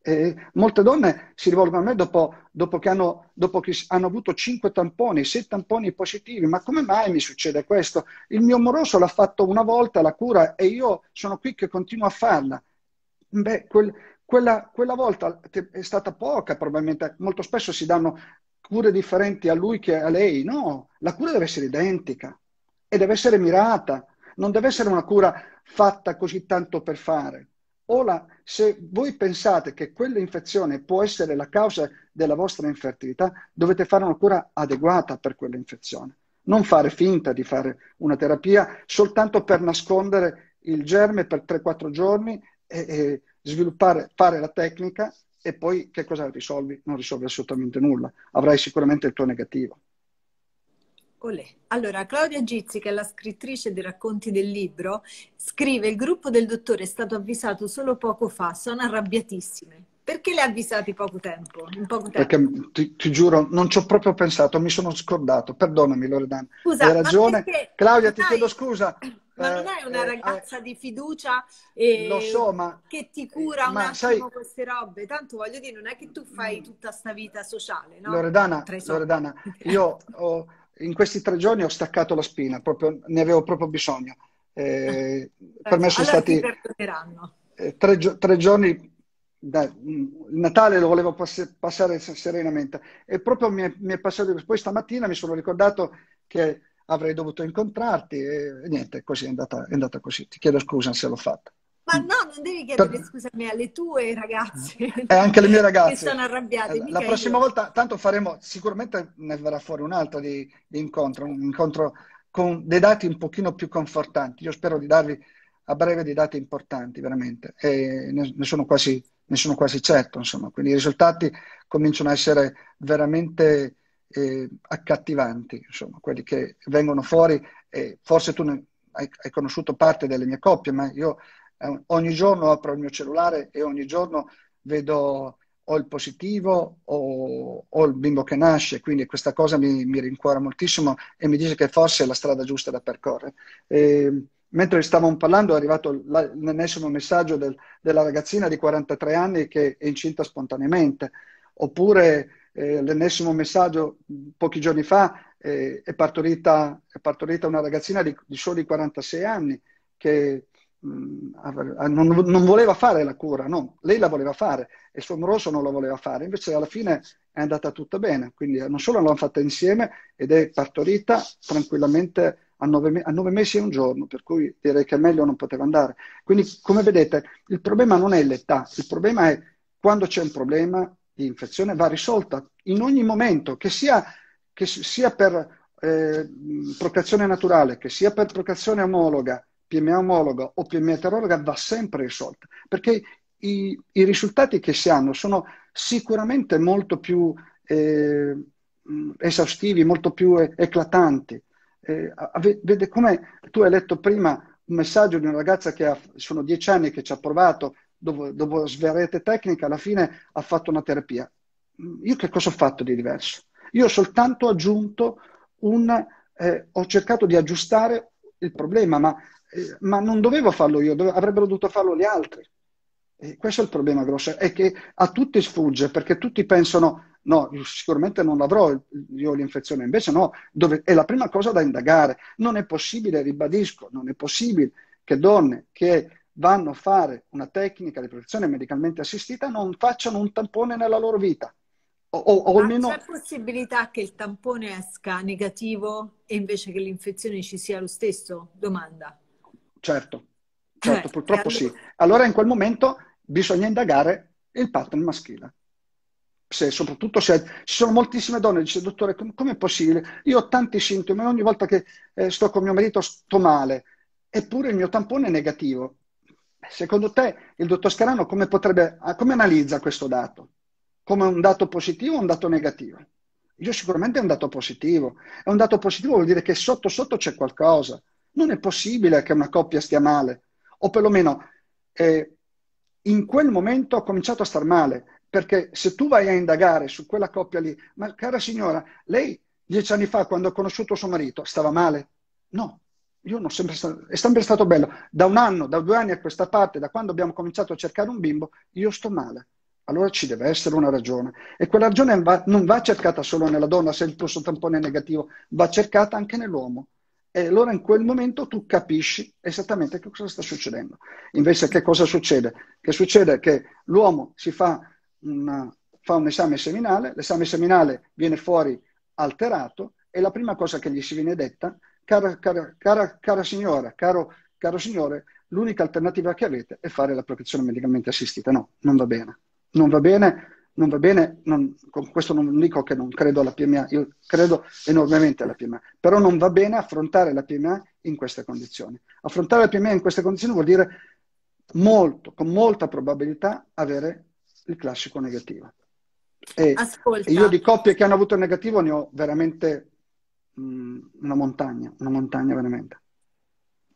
Eh, molte donne si rivolgono a me dopo, dopo, che, hanno, dopo che hanno, avuto 5 tamponi, 6 tamponi positivi, ma come mai mi succede questo? Il mio moroso l'ha fatto una volta la cura e io sono qui che continuo a farla. Beh, quel, quella, quella, volta è stata poca, probabilmente molto spesso si danno cure differenti a lui che a lei. No, la cura deve essere identica e deve essere mirata, non deve essere una cura fatta così tanto per fare. Ora, se voi pensate che quell'infezione può essere la causa della vostra infertilità, dovete fare una cura adeguata per quell'infezione. Non fare finta di fare una terapia soltanto per nascondere il germe per 3-4 giorni e, e sviluppare, fare la tecnica e poi che cosa risolvi? Non risolvi assolutamente nulla. Avrai sicuramente il tuo negativo. Olè. Allora, Claudia Gizzi, che è la scrittrice dei racconti del libro, scrive: Il gruppo del dottore è stato avvisato solo poco fa, sono arrabbiatissime. Perché le ha avvisati poco tempo? In poco tempo? Perché ti, ti giuro, non ci ho proprio pensato, mi sono scordato. Perdonami, Loredana. Scusa, hai ragione. Perché... Claudia, ti Dai. chiedo scusa. Ma non è eh, una eh, ragazza eh, di fiducia eh, so, ma, che ti cura eh, un attimo sai, queste robe? Tanto voglio dire, non è che tu fai tutta sta vita sociale, no? Loredana, Loredana io ho, in questi tre giorni ho staccato la spina, proprio, ne avevo proprio bisogno. Eh, per me sono allora stati eh, tre, tre, giorni, da, il Natale lo volevo pass- passare serenamente e proprio mi è, mi è, passato, poi stamattina mi sono ricordato che avrei dovuto incontrarti e, e niente, così è andata, è andata così. Ti chiedo scusa se l'ho fatta. Ma mm. no, non devi chiedere per... scusami alle tue ragazze. E eh, eh, anche alle mie ragazze. Che sono arrabbiate. La prossima io. volta, tanto faremo, sicuramente ne verrà fuori un altro di, di, incontro, un incontro con dei dati un pochino più confortanti. Io spero di darvi a breve dei dati importanti, veramente. E ne, ne, sono, quasi, ne sono quasi certo, insomma. Quindi i risultati cominciano a essere veramente eh, accattivanti, insomma, quelli che vengono fuori. E forse tu ne, hai, hai conosciuto parte delle mie coppie, ma io eh, ogni giorno apro il mio cellulare e ogni giorno vedo o il positivo o, o il bimbo che nasce, quindi questa cosa mi, mi, rincuora moltissimo e mi dice che forse è la strada giusta da percorrere. E, mentre stavamo parlando è arrivato l'ennesimo messaggio del, della ragazzina di 43 anni che è incinta spontaneamente, oppure eh, l'ennesimo messaggio pochi giorni fa eh, è, partorita, è, partorita, una ragazzina di, di soli 46 anni che Mm, eh, non, non, voleva fare la cura, no, lei la voleva fare e il suo amoroso non la voleva fare, invece alla fine è andata tutta bene, quindi eh, non solo l'hanno fatta insieme ed è partorita tranquillamente a nove, a nove mesi e un giorno, per cui direi che meglio non poteva andare. Quindi come vedete il problema non è l'età, il problema è quando c'è un problema di infezione va risolta in ogni momento, che sia, che sia per eh, procreazione naturale, che sia per procreazione omologa, omologa o epidemiologa va sempre risolta, perché i, i, risultati che si hanno sono sicuramente molto più eh, esaustivi, molto più eclatanti. Eh, vede come tu hai letto prima un messaggio di una ragazza che ha, sono dieci anni che ci ha provato, dopo, dopo svariate tecniche, alla fine ha fatto una terapia. Io che cosa ho fatto di diverso? Io ho soltanto aggiunto un... Eh, ho cercato di aggiustare il problema, ma eh, ma non dovevo farlo io, dove, avrebbero dovuto farlo gli altri. E eh, questo è il problema grosso, è che a tutti sfugge perché tutti pensano no, sicuramente non avrò io l'infezione, invece no, dove, è la prima cosa da indagare. Non è possibile, ribadisco, non è possibile che donne che vanno a fare una tecnica di protezione medicalmente assistita non facciano un tampone nella loro vita. O, o almeno... C'è possibilità che il tampone esca negativo e invece che l'infezione ci sia lo stesso? Domanda certo, certo eh, purtroppo eh, sì. Allora in quel momento bisogna indagare il partner maschile. Se, soprattutto se ci sono moltissime donne dice dicono dottore com- com'è possibile? Io ho tanti sintomi, ogni volta che eh, sto con mio marito sto male, eppure il mio tampone è negativo. Secondo te il dottor Scarano come, potrebbe, ah, come analizza questo dato? Come un dato positivo o un dato negativo? Io sicuramente è un dato positivo. È un dato positivo vuol dire che sotto sotto c'è qualcosa. Non è possibile che una coppia stia male, o perlomeno eh, in quel momento ho cominciato a star male, perché se tu vai a indagare su quella coppia lì, ma cara signora, lei dieci anni fa quando ho conosciuto suo marito stava male? No, io non sempre stato, è sempre stato bello. Da un anno, da due anni a questa parte, da quando abbiamo cominciato a cercare un bimbo, io sto male. Allora ci deve essere una ragione. E quella ragione va, non va cercata solo nella donna se il tuo tampone è negativo, va cercata anche nell'uomo e allora in quel momento tu capisci esattamente che cosa sta succedendo. Invece che cosa succede? Che succede che l'uomo si fa, una, fa un esame seminale, l'esame seminale viene fuori alterato e la prima cosa che gli si viene detta, cara, cara, cara, cara signora, caro, caro signore, l'unica alternativa che avete è fare la protezione medicamente assistita. No, non va bene. Non va bene non va bene, non, con questo non dico che non credo alla PMA, io credo enormemente alla PMA, però non va bene affrontare la PMA in queste condizioni. Affrontare la PMA in queste condizioni vuol dire molto, con molta probabilità avere il classico negativo. E, e io di coppie che hanno avuto il negativo ne ho veramente mh, mm, una montagna, una montagna veramente.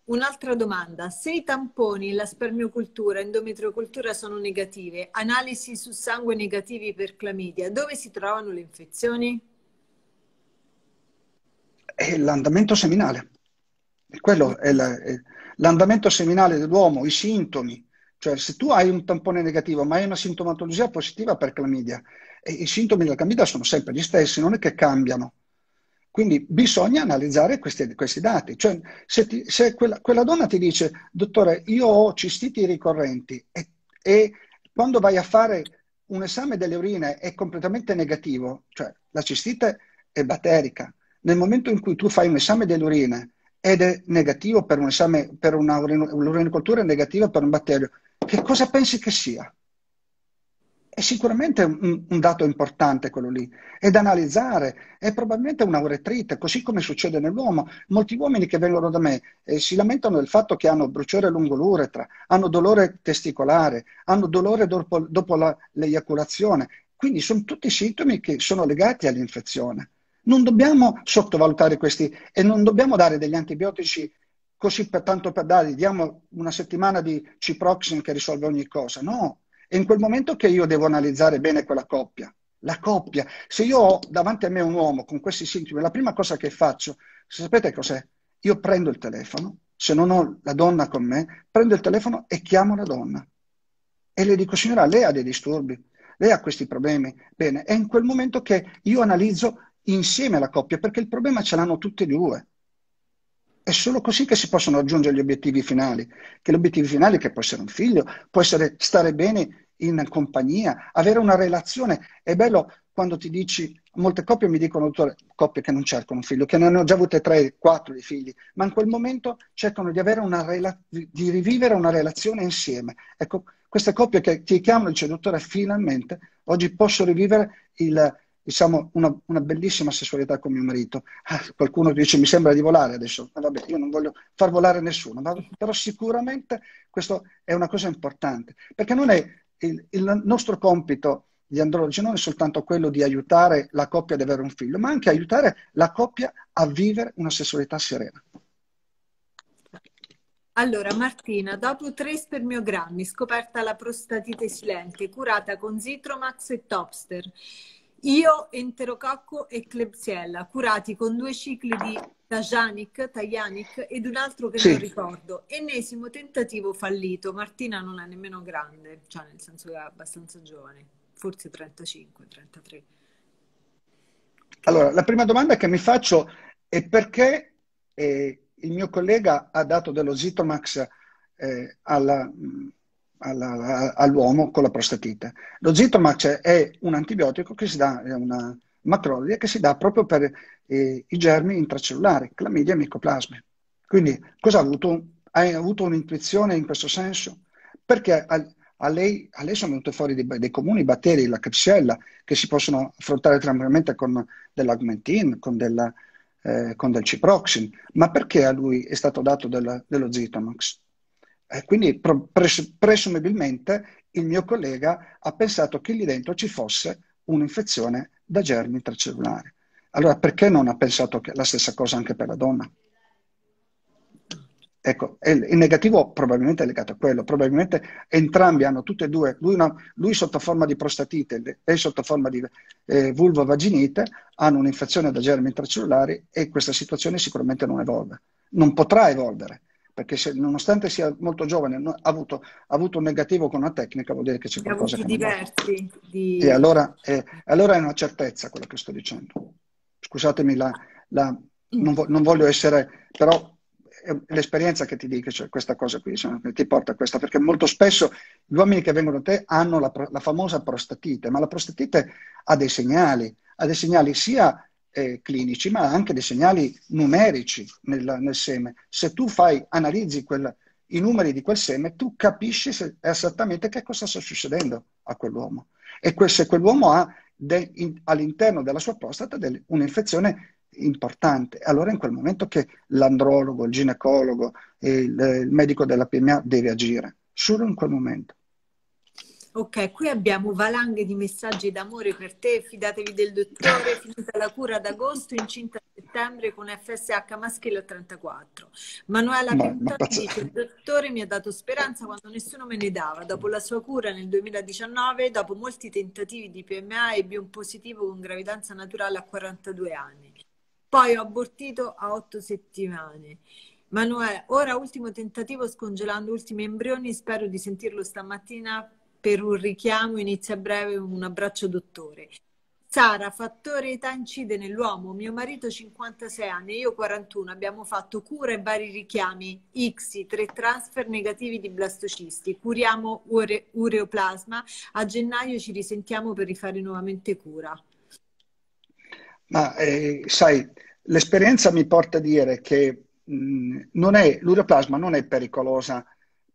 Un'altra domanda, se i tamponi, la spermiocultura, endometriocultura sono negative, analisi su sangue negativi per clamidia, dove si trovano le infezioni? È l'andamento seminale, quello è l'andamento seminale dell'uomo, i sintomi, cioè se tu hai un tampone negativo ma hai una sintomatologia positiva per clamidia, i sintomi della clamidia sono sempre gli stessi, non è che cambiano. Quindi bisogna analizzare questi, questi dati. Cioè, se, ti, se quella, quella, donna ti dice, dottore, io ho cistiti ricorrenti e, e quando vai a fare un esame delle urine è completamente negativo, cioè la cistite è batterica, nel momento in cui tu fai un esame delle urine ed è negativo per un esame per una urinicoltura è negativa per un batterio, che cosa pensi che sia? È sicuramente un, un, dato importante quello lì, è da analizzare, è probabilmente un'auretrite, così come succede nell'uomo. Molti uomini che vengono da me eh, si lamentano del fatto che hanno bruciore lungo l'uretra, hanno dolore testicolare, hanno dolore dopo, dopo la, l'eiaculazione. Quindi sono tutti sintomi che sono legati all'infezione. Non dobbiamo sottovalutare questi e non dobbiamo dare degli antibiotici così per, tanto per dargli, diamo una settimana di ciproxin che risolve ogni cosa. No, è in quel momento che io devo analizzare bene quella coppia. La coppia. Se io ho davanti a me un uomo con questi sintomi, la prima cosa che faccio, sapete cos'è? Io prendo il telefono, se non ho la donna con me, prendo il telefono e chiamo la donna. E le dico, signora, lei ha dei disturbi, lei ha questi problemi. Bene, è in quel momento che io analizzo insieme la coppia, perché il problema ce l'hanno tutti e due. È solo così che si possono raggiungere gli obiettivi finali, che l'obiettivo finale che può essere un figlio, può essere stare bene in compagnia, avere una relazione. È bello quando ti dici, molte coppie mi dicono, dottore, coppie che non cercano un figlio, che ne hanno già avute tre, quattro di figli, ma in quel momento cercano di, rela- di rivivere una relazione insieme. Ecco, queste coppie che ti chiamano e dicono, dottore, finalmente oggi posso rivivere il, diciamo, una, una, bellissima sessualità con mio marito. Ah, qualcuno dice mi sembra di volare adesso, ma eh, vabbè, io non voglio far volare nessuno, ma, però sicuramente questa è una cosa importante, perché non è il, il nostro compito di andrologi non è soltanto quello di aiutare la coppia ad avere un figlio, ma anche aiutare la coppia a vivere una sessualità serena. Allora, Martina, dopo tre spermiogrammi, scoperta la prostatite silente, curata con Zitromax e Topster, io, enterococco e Klebsiella, curati con due cicli di Tajanic, Tajanic ed un altro che sì. non ricordo. Ennesimo tentativo fallito. Martina non è nemmeno grande, cioè nel senso che è abbastanza giovane, forse 35, 33. Allora, la prima domanda che mi faccio è perché eh, il mio collega ha dato dello Zitomax eh, alla, mm, all'uomo con la prostatite. Lo Zitomax è un antibiotico che si dà, è una macrolide che si dà proprio per eh, i germi intracellulari, clamidia e micoplasmi. Quindi cosa ha avuto? Hai avuto un'intuizione in questo senso? Perché a, a, lei, a lei, sono venute fuori dei, dei, comuni batteri, la capsella, che si possono affrontare tranquillamente con dell'agmentin, con, della, eh, con del ciproxin. Ma perché a lui è stato dato del, dello Zitomax? Eh, quindi pres- presumibilmente il mio collega ha pensato che lì dentro ci fosse un'infezione da germi intracellulari. Allora perché non ha pensato la stessa cosa anche per la donna? Ecco, il negativo probabilmente è legato a quello, probabilmente entrambi hanno tutte e due, lui, una, lui sotto forma di prostatite, lei sotto forma di eh, vulvovaginite, hanno un'infezione da germi intracellulari e questa situazione sicuramente non evolve, non potrà evolvere, perché se, nonostante sia molto giovane ha avuto, ha avuto, un negativo con una tecnica, vuol dire che c'è qualcosa che diversi. Di... E allora, eh, allora, è una certezza quello che sto dicendo. Scusatemi, la, la, non, vo, non, voglio essere, però è l'esperienza che ti dice cioè, questa cosa qui, cioè, ti porta a questa, perché molto spesso gli uomini che vengono da te hanno la, la famosa prostatite, ma la prostatite ha dei segnali, ha dei segnali sia eh, clinici, ma anche dei segnali numerici nel, nel seme. Se tu fai, analizzi quel, i numeri di quel seme, tu capisci se, esattamente che cosa sta succedendo a quell'uomo. E que, se quell'uomo ha de, in, all'interno della sua prostata del, un'infezione importante, allora è in quel momento che l'andrologo, il ginecologo, il, il medico della PMA deve agire, solo in quel momento. Ok, qui abbiamo valanghe di messaggi d'amore per te, fidatevi del dottore, finita la cura ad agosto, incinta a settembre con FSH maschile a 34. Manuela ma, ma dice, il dottore mi ha dato speranza quando nessuno me ne dava, dopo la sua cura nel 2019, dopo molti tentativi di PMA ebbi un positivo con gravidanza naturale a 42 anni. Poi ho abortito a 8 settimane. Manuela, ora ultimo tentativo scongelando ultimi embrioni, spero di sentirlo stamattina per un richiamo inizia a breve un abbraccio dottore. Sara, fattore età incide nell'uomo, mio marito 56 anni, io 41, abbiamo fatto cura e vari richiami, ICSI, tre transfer negativi di blastocisti, curiamo ure, ureoplasma, a gennaio ci risentiamo per rifare nuovamente cura. Ma eh, sai, l'esperienza mi porta a dire che mh, mm, non è, l'ureoplasma non è pericolosa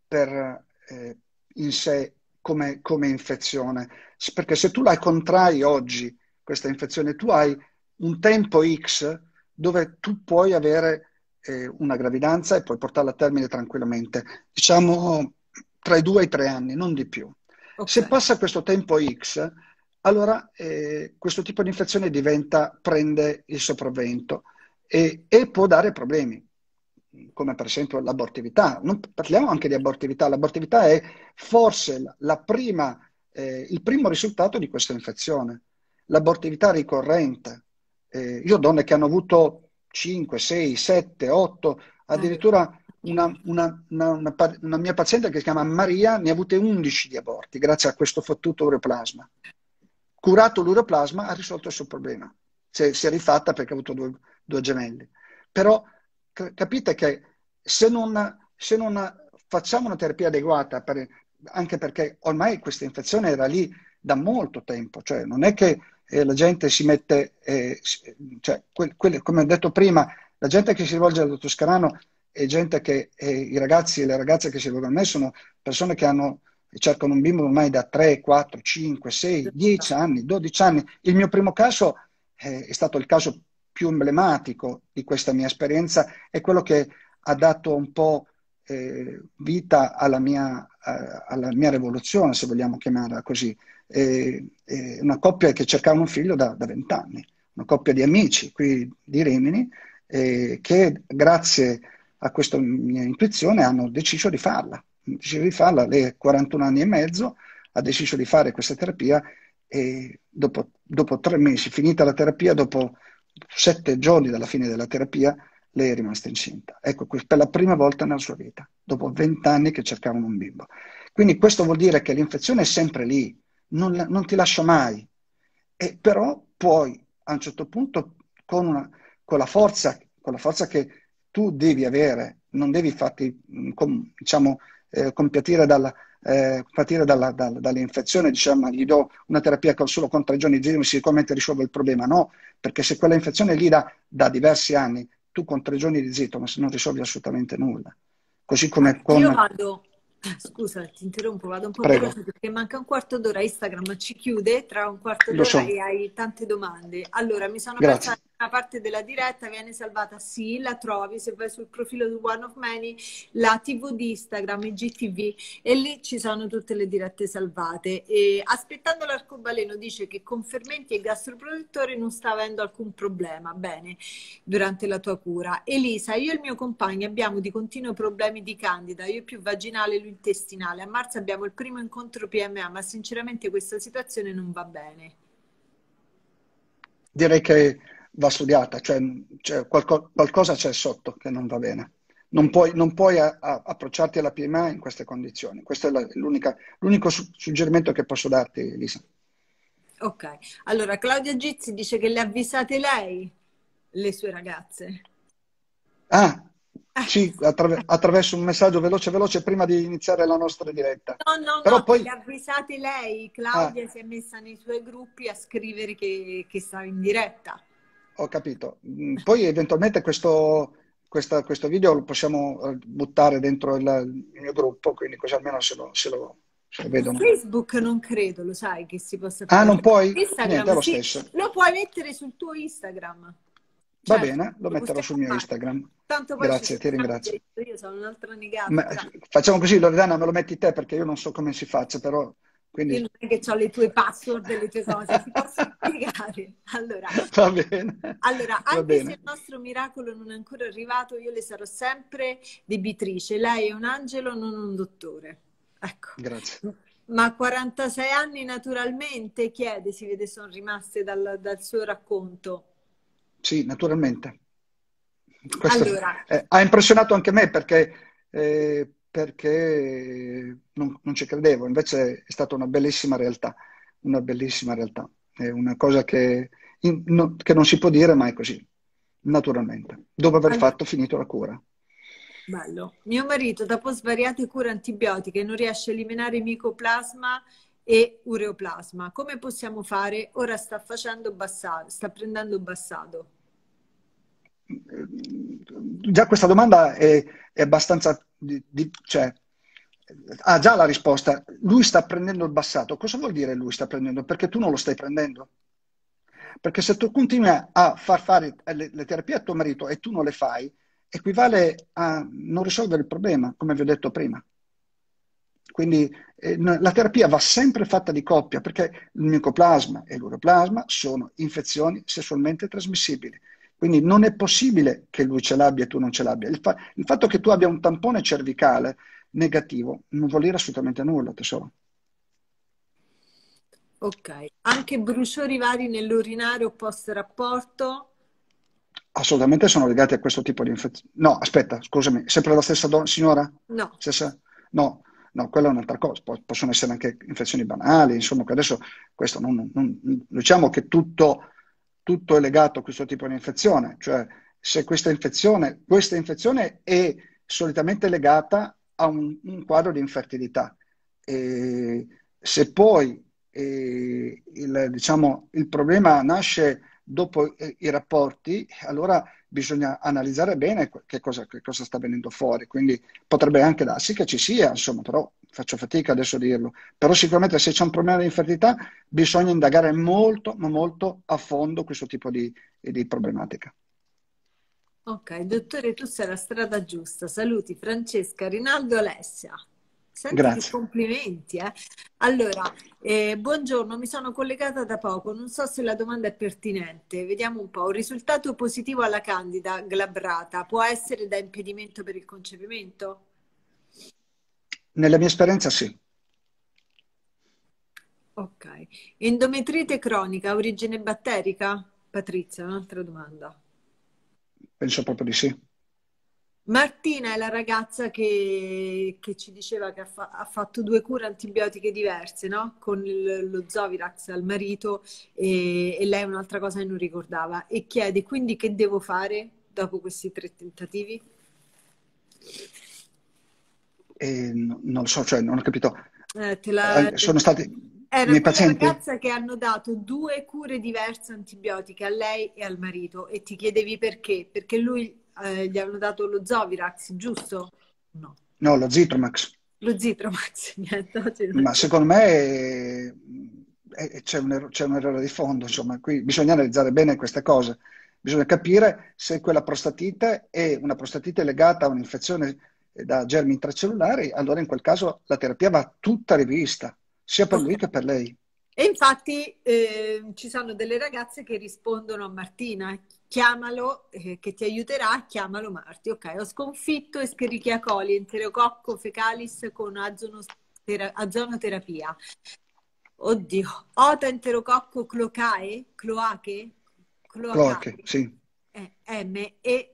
per, eh, in sé come, come infezione. Perché se tu la contrai oggi, questa infezione, tu hai un tempo X dove tu puoi avere eh, una gravidanza e puoi portarla a termine tranquillamente, diciamo tra i due e i tre anni, non di più. Okay. Se passa questo tempo X, allora eh, questo tipo di infezione diventa, prende il sopravvento e, e può dare problemi come per esempio l'abortività. Non parliamo anche di abortività, l'abortività è forse prima, eh, il primo risultato di questa infezione, l'abortività ricorrente. Eh, io ho donne che hanno avuto 5, 6, 7, 8, addirittura una, una, una, una mia paziente che si chiama Maria ne ha avute 11 di aborti grazie a questo fottuto ureoplasma. Curato l'ureoplasma ha risolto il suo problema, si è, si è rifatta perché ha avuto due, due gemelli. Però capite che se non, se non facciamo una terapia adeguata, per, anche perché ormai questa infezione era lì da molto tempo, cioè non è che eh, la gente si mette, eh, cioè, que, que, come ho detto prima, la gente che si rivolge al dottor Scarano è gente che eh, i ragazzi e le ragazze che si rivolgono a me sono persone che hanno, cercano un bimbo ormai da 3, 4, 5, 6, 10 anni, 12 anni. Il mio primo caso eh, è stato il caso più emblematico di questa mia esperienza è quello che ha dato un po' eh, vita alla mia, eh, alla mia, rivoluzione, se vogliamo chiamarla così. Eh, una coppia che cercava un figlio da vent'anni, una coppia di amici qui di Rimini, che grazie a questa mia intuizione hanno deciso di farla. Deciso di farla, lei ha 41 anni e mezzo, ha deciso di fare questa terapia e dopo, dopo tre mesi, finita la terapia, dopo sette giorni dalla fine della terapia, lei è rimasta incinta. Ecco, per la prima volta nella sua vita, dopo vent'anni che cercavano un bimbo. Quindi questo vuol dire che l'infezione è sempre lì, non, non ti lascia mai. E però puoi, a un certo punto, con, una, con, la, forza, con la forza che tu devi avere, non devi farti, mm, diciamo, eh, compiatire dalla, eh, partire dalla, da, dall'infezione, diciamo, gli do una terapia solo con tre giorni di ritmo, sicuramente risolvo il problema. No, perché se quella infezione lì da, da diversi anni, tu con tre giorni di zitto, ma non risolvi assolutamente nulla. Così come con... Io vado, Scusa, ti interrompo, vado un po' Prego. più perché manca un quarto d'ora, Instagram ci chiude, tra un quarto d'ora so. e hai tante domande. Allora, mi sono Grazie. persa una parte della diretta viene salvata. Sì, la trovi se vai sul profilo di One of Many, la TV di Instagram, IGTV, e lì ci sono tutte le dirette salvate. E aspettando l'arcobaleno dice che con fermenti e gastroproduttori non sta avendo alcun problema. Bene, durante la tua cura. Elisa, io e il mio compagno abbiamo di continuo problemi di candida, io più vaginale, lui intestinale. A marzo abbiamo il primo incontro PMA, ma sinceramente questa situazione non va bene direi che va studiata, cioè, cioè qualco, qualcosa c'è sotto che non va bene. Non puoi, non puoi a, a, approcciarti alla PMA in queste condizioni. Questo è la, l'unico su, suggerimento che posso darti, Elisa. Ok, allora Claudia Gizzi dice che le ha avvisate lei, le sue ragazze. Ah, ah. sì, attraver- attraverso un messaggio veloce, veloce prima di iniziare la nostra diretta. No, no, Però no, poi... avvisate lei, Claudia ah. si è messa nei suoi gruppi a scrivere che, che stava in diretta. Ho capito. Mm, poi eventualmente questo, questa, questo video lo possiamo eh, buttare dentro il, il, mio gruppo, quindi così almeno se lo, se lo, se lo vedono. Facebook non credo, lo sai che si possa fare. Ah, non puoi? Instagram, Niente, sì. Lo puoi mettere sul tuo Instagram. Cioè, Va certo, bene, lo, metterò sul mio fare. Instagram. Tanto Grazie, ti ringrazio. Io sono un'altra negata. facciamo così, Loredana, me lo metti te perché io non so come si faccia, però quindi... Io non è che ho le tue password e le tue cose, si possono spiegare. Allora, Va bene. allora anche bene. se il nostro miracolo non è ancora arrivato, io le sarò sempre debitrice. Lei è un angelo, non un dottore. Ecco. Grazie. Ma 46 anni naturalmente chiede, si vede sono rimaste dal, dal suo racconto. Sì, naturalmente. Questo allora. È, eh, ha impressionato anche me perché eh, perché non, non, ci credevo, invece è stata una bellissima realtà, una bellissima realtà, è una cosa che, in, no, che non si può dire mai così, naturalmente, dopo aver allora. fatto finito la cura. Bello. Mio marito, dopo svariate cure antibiotiche, non riesce a eliminare micoplasma e ureoplasma. Come possiamo fare? Ora sta facendo bassato, sta prendendo bassato. Già questa domanda è, è abbastanza di, di, cioè, ha già la risposta. Lui sta prendendo il passato. Cosa vuol dire lui sta prendendo? Perché tu non lo stai prendendo. Perché se tu continui a far fare le, le terapie a tuo marito e tu non le fai, equivale a non risolvere il problema, come vi ho detto prima. Quindi eh, la terapia va sempre fatta di coppia perché il micoplasma e l'uroplasma sono infezioni sessualmente trasmissibili. Quindi non è possibile che lui ce l'abbia e tu non ce l'abbia. Il, fa- il fatto che tu abbia un tampone cervicale negativo non vuol dire assolutamente nulla, tesoro. Ok, anche bruciori vari nell'urinario post rapporto? Assolutamente sono legati a questo tipo di infezione. No, aspetta, scusami, sempre la stessa don- signora? No. Stessa? No, no, quella è un'altra cosa. possono essere anche infezioni banali, insomma, che adesso questo non, non, diciamo che tutto tutto è legato a questo tipo di infezione, cioè se questa infezione, questa infezione è solitamente legata a un, un quadro di infertilità. E se poi eh, il, diciamo, il, problema nasce dopo eh, i rapporti, allora bisogna analizzare bene che cosa, che cosa, sta venendo fuori. Quindi potrebbe anche darsi che ci sia, insomma, però faccio fatica adesso a dirlo, però sicuramente se c'è un problema di infertilità bisogna indagare molto, ma molto a fondo questo tipo di, di problematica. Ok, dottore, tu sei la strada giusta. Saluti Francesca, Rinaldo, Alessia. Senti Grazie. complimenti. Eh. Allora, eh, buongiorno, mi sono collegata da poco, non so se la domanda è pertinente. Vediamo un po'. Un risultato positivo alla candida glabrata può essere da impedimento per il concepimento? Nella mia esperienza sì. Ok. Endometrite cronica, origine batterica? Patrizia, un'altra domanda. Penso proprio di sì. Martina è la ragazza che, che ci diceva che ha, fa, ha, fatto due cure antibiotiche diverse, no? Con il, lo Zovirax al marito e, e lei un'altra cosa che non ricordava. E chiede quindi che devo fare dopo questi tre tentativi? e non lo so, cioè non ho capito. Eh, la... Eh, sono stati... Era una pazienti... ragazza che hanno dato due cure diverse antibiotiche a lei e al marito e ti chiedevi perché, perché lui eh, gli hanno dato lo Zovirax, giusto? No. No, lo Zitromax. Lo Zitromax, niente. Cioè, Ma secondo me è... Eh, è... Eh, c'è, un er... c'è un errore di fondo, insomma, qui bisogna analizzare bene queste cose bisogna capire se quella prostatite è una prostatite legata a un'infezione da germi intracellulari, allora in quel caso la terapia va tutta rivista, sia per lui che per lei. E infatti eh, ci sono delle ragazze che rispondono a Martina, chiamalo eh, che ti aiuterà, chiamalo Marti. Ok, ho sconfitto Escherichia coli, Enterococco, Fecalis con azonoterapia. Oddio, Ota Enterococco clocae, cloache, cloache, cloache sì. Eh, M e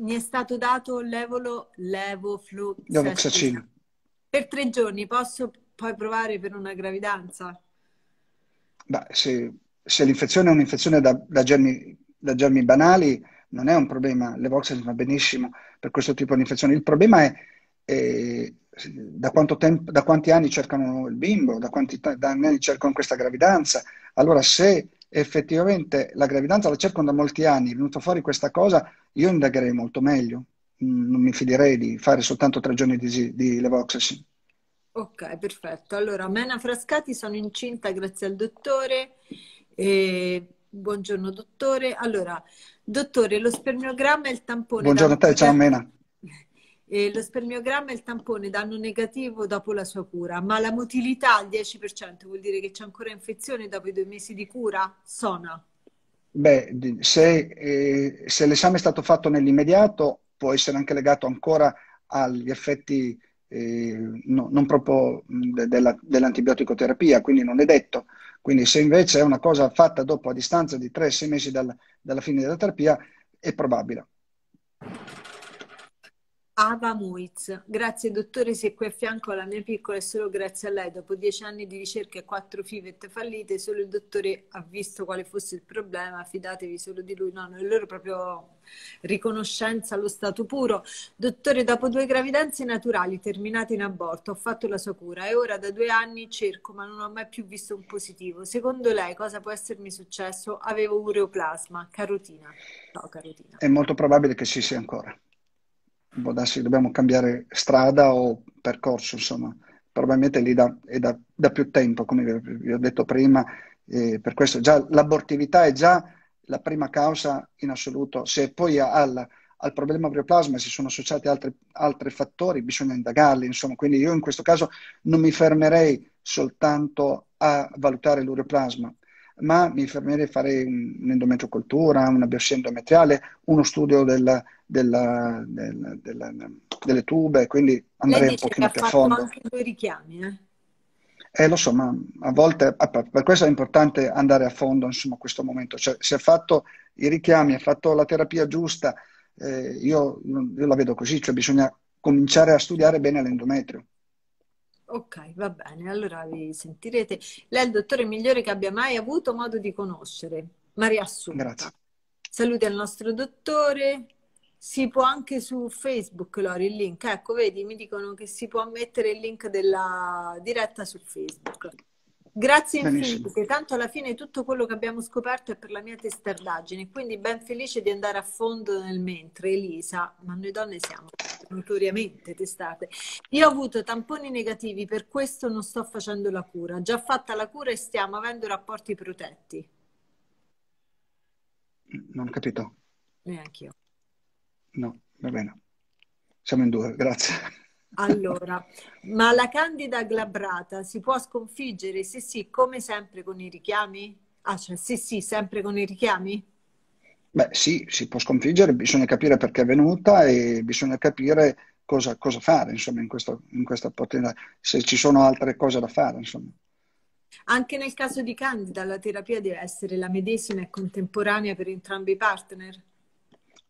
mi è stato dato l'evolo levofluxacino. Per tre giorni posso poi provare per una gravidanza? Beh, se, se l'infezione è un'infezione da, da, germi, da germi banali, non è un problema, l'evoxacin va benissimo per questo tipo di infezione. Il problema è, è da, tempo, da, quanti anni cercano il bimbo, da quanti anni cercano questa gravidanza. Allora se effettivamente la gravidanza la cercano da molti anni, è venuta fuori questa cosa, io indagherei molto meglio, mm, non mi fiderei di fare soltanto tre giorni di, di levoxacin. Ok, perfetto. Allora, Mena Frascati, sono incinta grazie al dottore. E... Buongiorno dottore. Allora, dottore, lo spermiogramma e il tampone... Buongiorno a te, ciao Mena. E lo spermiogramma e il tampone danno negativo dopo la sua cura, ma la motilità al 10% vuol dire che c'è ancora infezione dopo i due mesi di cura? Sona. Beh, se, eh, se l'esame è stato fatto nell'immediato, può essere anche legato ancora agli effetti eh, no, non proprio de, de dell'antibiotico terapia, quindi non è detto. Quindi se invece è una cosa fatta dopo a distanza di 3-6 mesi dal, dalla fine della terapia, è probabile. Ava Muiz, grazie dottore, se qui a fianco alla mia piccola è solo grazie a lei. Dopo dieci anni di ricerca e quattro FIVET fallite, solo il dottore ha visto quale fosse il problema, fidatevi solo di lui. No, no, è loro proprio riconoscenza allo stato puro. Dottore, dopo due gravidanze naturali terminate in aborto, ho fatto la sua cura e ora da due anni cerco, ma non ho mai più visto un positivo. Secondo lei cosa può essermi successo? Avevo ureoplasma, carotina. No, carotina. È molto probabile che ci sia ancora può darsi che dobbiamo cambiare strada o percorso, insomma, probabilmente lì da, è da, da più tempo, come vi ho detto prima, eh, per questo già l'abortività è già la prima causa in assoluto. Se poi al, al problema brioplasma si sono associati altri, altri, fattori, bisogna indagarli, insomma. Quindi io in questo caso non mi fermerei soltanto a valutare l'ureoplasma, ma mi fermerei a fare un'endometriocoltura, una biopsia endometriale, uno studio del, della, della, della, delle tube, quindi andrei un pochino più a fondo. anche due richiami, eh? Eh, lo so, ma a volte ah, per questo è importante andare a fondo, insomma, questo momento. Cioè, se ha fatto i richiami, ha fatto la terapia giusta, eh, io, io, la vedo così, cioè bisogna cominciare a studiare bene l'endometrio. Ok, va bene, allora vi sentirete. Lei è il dottore migliore che abbia mai avuto modo di conoscere, Maria Assunta. Grazie. Saluti al nostro dottore, si può anche su Facebook, Lori, il link. Ecco, vedi, mi dicono che si può mettere il link della diretta su Facebook. Grazie infinite, tanto alla fine tutto quello che abbiamo scoperto è per la mia testardaggine, quindi ben felice di andare a fondo nel mentre, Elisa, ma noi donne siamo notoriamente testate. Io ho avuto tamponi negativi, per questo non sto facendo la cura, già fatta la cura e stiamo avendo rapporti protetti. Non ho capito. Neanche io. No, va bene. Siamo in due, grazie. Allora, ma la candida glabrata si può sconfiggere? Sì, sì, come sempre con i richiami? Ah, cioè, se sì, sempre con i richiami? Beh, sì, si può sconfiggere, bisogna capire perché è venuta e bisogna capire cosa, cosa fare, insomma, in, questo, in questa opportunità, se ci sono altre cose da fare, insomma. Anche nel caso di Candida, la terapia deve essere la medesima e contemporanea per entrambi i partner?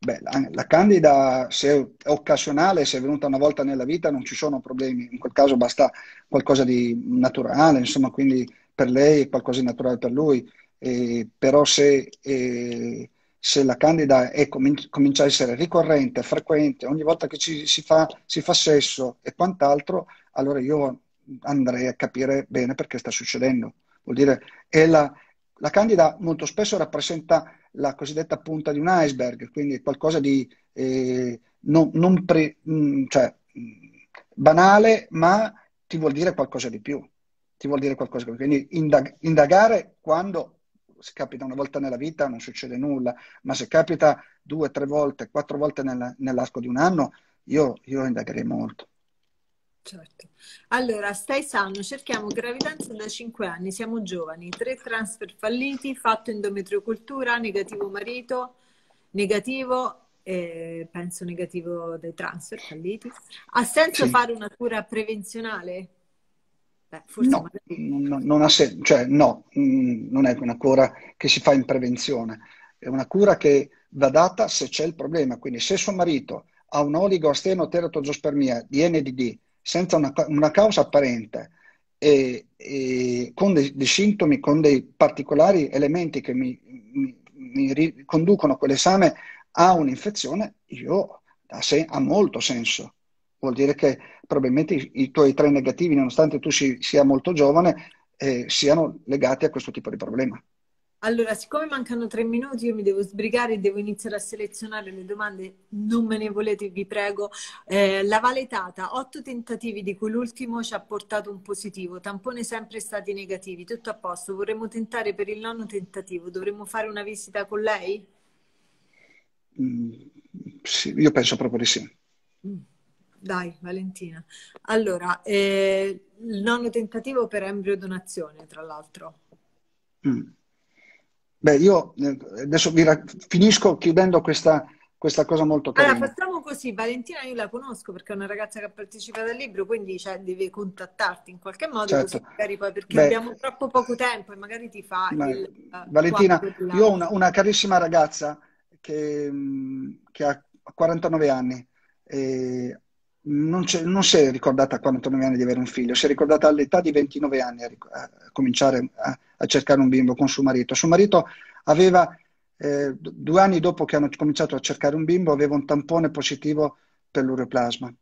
Beh, la, la, candida, se è occasionale, se è venuta una volta nella vita, non ci sono problemi. In quel caso basta qualcosa di naturale, insomma, quindi per lei è qualcosa di naturale per lui. Eh, però se, eh, se la candida è, comin- comincia a essere ricorrente, frequente, ogni volta che ci, si, fa, si fa sesso e quant'altro, allora io andrei a capire bene perché sta succedendo. Vuol dire, è la, la candida molto spesso rappresenta la cosiddetta punta di un iceberg, quindi qualcosa di eh, non, non pre, mm, cioè, mm, banale, ma ti vuol dire qualcosa di più. Ti vuol dire qualcosa di più. Quindi indag- indagare quando se capita una volta nella vita non succede nulla, ma se capita due, tre volte, quattro volte nella, nell'arco di un anno, io, io indagherei molto. Certo. Allora, stai sano, cerchiamo gravidanza da 5 anni, siamo giovani, tre transfer falliti, fatto endometriocultura, negativo marito, negativo, eh, penso negativo dei transfer falliti. Ha senso sì. fare una cura prevenzionale? Beh, no, non, non ha senso, cioè no, mm, non è una cura che si fa in prevenzione, è una cura che va data se c'è il problema, quindi se suo marito ha un oligoasteno teratozoospermia di NDD senza una, una causa apparente e, e con dei, dei, sintomi, con dei particolari elementi che mi, mi, mi riconducono quell'esame a un'infezione, io se, ha molto senso. Vuol dire che probabilmente i, i tuoi tre negativi, nonostante tu si, sia molto giovane, eh, siano legati a questo tipo di problema. Allora, siccome mancano tre minuti, io mi devo sbrigare e devo iniziare a selezionare le domande. Non me ne volete, vi prego. Eh, la valetata, otto tentativi di cui l'ultimo ci ha portato un positivo. Tampone sempre stati negativi. Tutto a posto. Vorremmo tentare per il nono tentativo. Dovremmo fare una visita con lei? Mm, sì, io penso proprio di sì. Mm. Dai, Valentina. Allora, eh, il nono tentativo per donazione, tra l'altro. Mm. Beh, io eh, adesso vi finisco chiudendo questa, questa cosa molto carina. Allora, facciamo così, Valentina io la conosco perché è una ragazza che ha partecipato al libro, quindi cioè, deve contattarti in qualche modo, certo. magari poi, perché Beh, abbiamo troppo poco tempo e magari ti fa ma, il, eh, Valentina, io ho una, una, carissima ragazza che, mm, che ha 49 anni e non, non, si è ricordata a 49 anni di avere un figlio, si è ricordata all'età di 29 anni a, a cominciare a a cercare un bimbo con suo marito. Suo marito aveva, eh, due anni dopo che hanno cominciato a cercare un bimbo, aveva un tampone positivo per l'ureoplasma.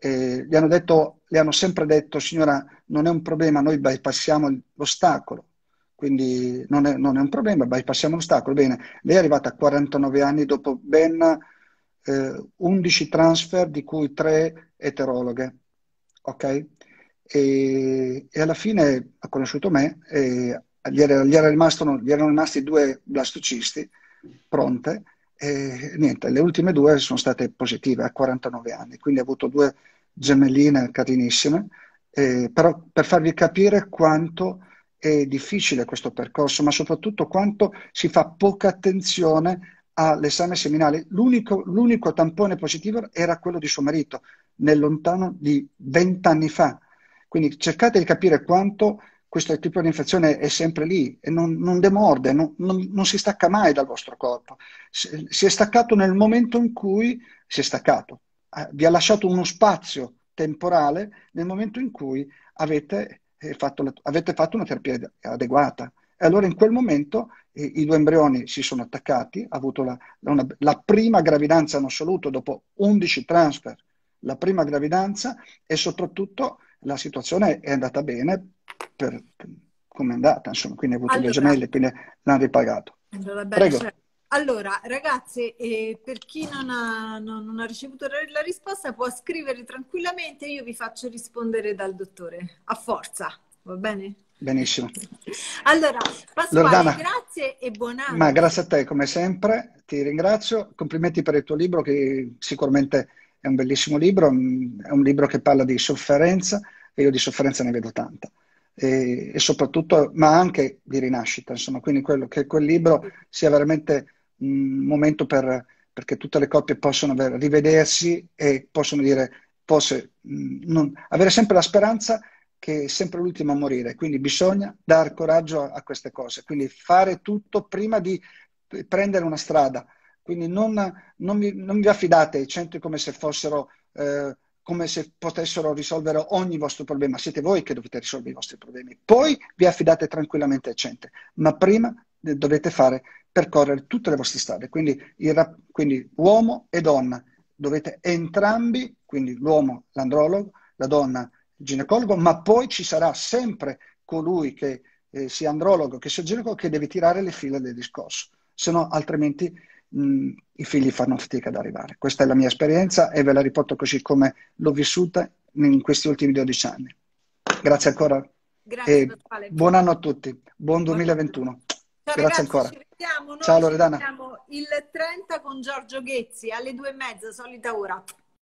E gli hanno, detto, gli hanno sempre detto, signora, non è un problema, noi bypassiamo l'ostacolo. Quindi non è, non è un problema, bypassiamo l'ostacolo. Bene, lei è arrivata a 49 anni dopo ben eh, 11 transfer, di cui 3 eterologhe. Ok? E, e, alla fine ha conosciuto me e gli, era, gli, era rimasto, gli, erano rimasti due blastocisti pronte e niente, le ultime due sono state positive a 49 anni, quindi ha avuto due gemelline carinissime, eh, però per farvi capire quanto è difficile questo percorso, ma soprattutto quanto si fa poca attenzione all'esame seminale. L'unico, l'unico tampone positivo era quello di suo marito, nel lontano di 20 anni fa. Quindi cercate di capire quanto questo tipo di infezione è sempre lì e non, non demorde, non, non, non, si stacca mai dal vostro corpo. Si è staccato nel momento in cui si è staccato, ah, vi ha lasciato uno spazio temporale nel momento in cui avete eh, fatto, avete fatto una terapia adeguata. E allora in quel momento i, eh, i due embrioni si sono attaccati, ha avuto la, una, la prima gravidanza in assoluto dopo 11 transfer, la prima gravidanza e soprattutto la situazione è andata bene per come è andata, insomma, quindi ha avuto allora, due gemelle, quindi l'hanno ripagato. Allora, bene, cioè, allora ragazzi, eh, per chi non ha, non, non ha, ricevuto la risposta può scrivere tranquillamente, io vi faccio rispondere dal dottore, a forza, va bene? Benissimo. Allora, Pasquale, Lordana, grazie e buon anno. Ma grazie a te, come sempre, ti ringrazio, complimenti per il tuo libro che sicuramente è un bellissimo libro, è un libro che parla di sofferenza e io di sofferenza ne vedo tanta. E, e soprattutto, ma anche di rinascita, insomma, quindi quello, che quel libro sia veramente un momento per, perché tutte le coppie possono aver, rivedersi e possono dire, posso, non, avere sempre la speranza che è sempre l'ultimo a morire, quindi bisogna dar coraggio a, a queste cose, quindi fare tutto prima di prendere una strada, quindi non, non, vi, non vi, affidate ai centri come se fossero eh, come se potessero risolvere ogni vostro problema. Siete voi che dovete risolvere i vostri problemi. Poi vi affidate tranquillamente ai centri. ma prima dovete fare percorrere tutte le vostre strade. Quindi, il, quindi uomo e donna dovete entrambi, quindi l'uomo l'andrologo, la donna il ginecologo, ma poi ci sarà sempre colui che eh, sia andrologo, che sia ginecologo, che deve tirare le fila del discorso, se no altrimenti mh, mm, i figli fanno fatica ad arrivare. Questa è la mia esperienza e ve la riporto così come l'ho vissuta in questi ultimi 12 anni. Grazie ancora. Grazie, e buon anno a tutti, buon 2021. Ciao, Grazie ancora. Ci vediamo, Ciao Loredana. Ci vediamo il 30 con Giorgio Ghezzi alle due e mezza, solita ora.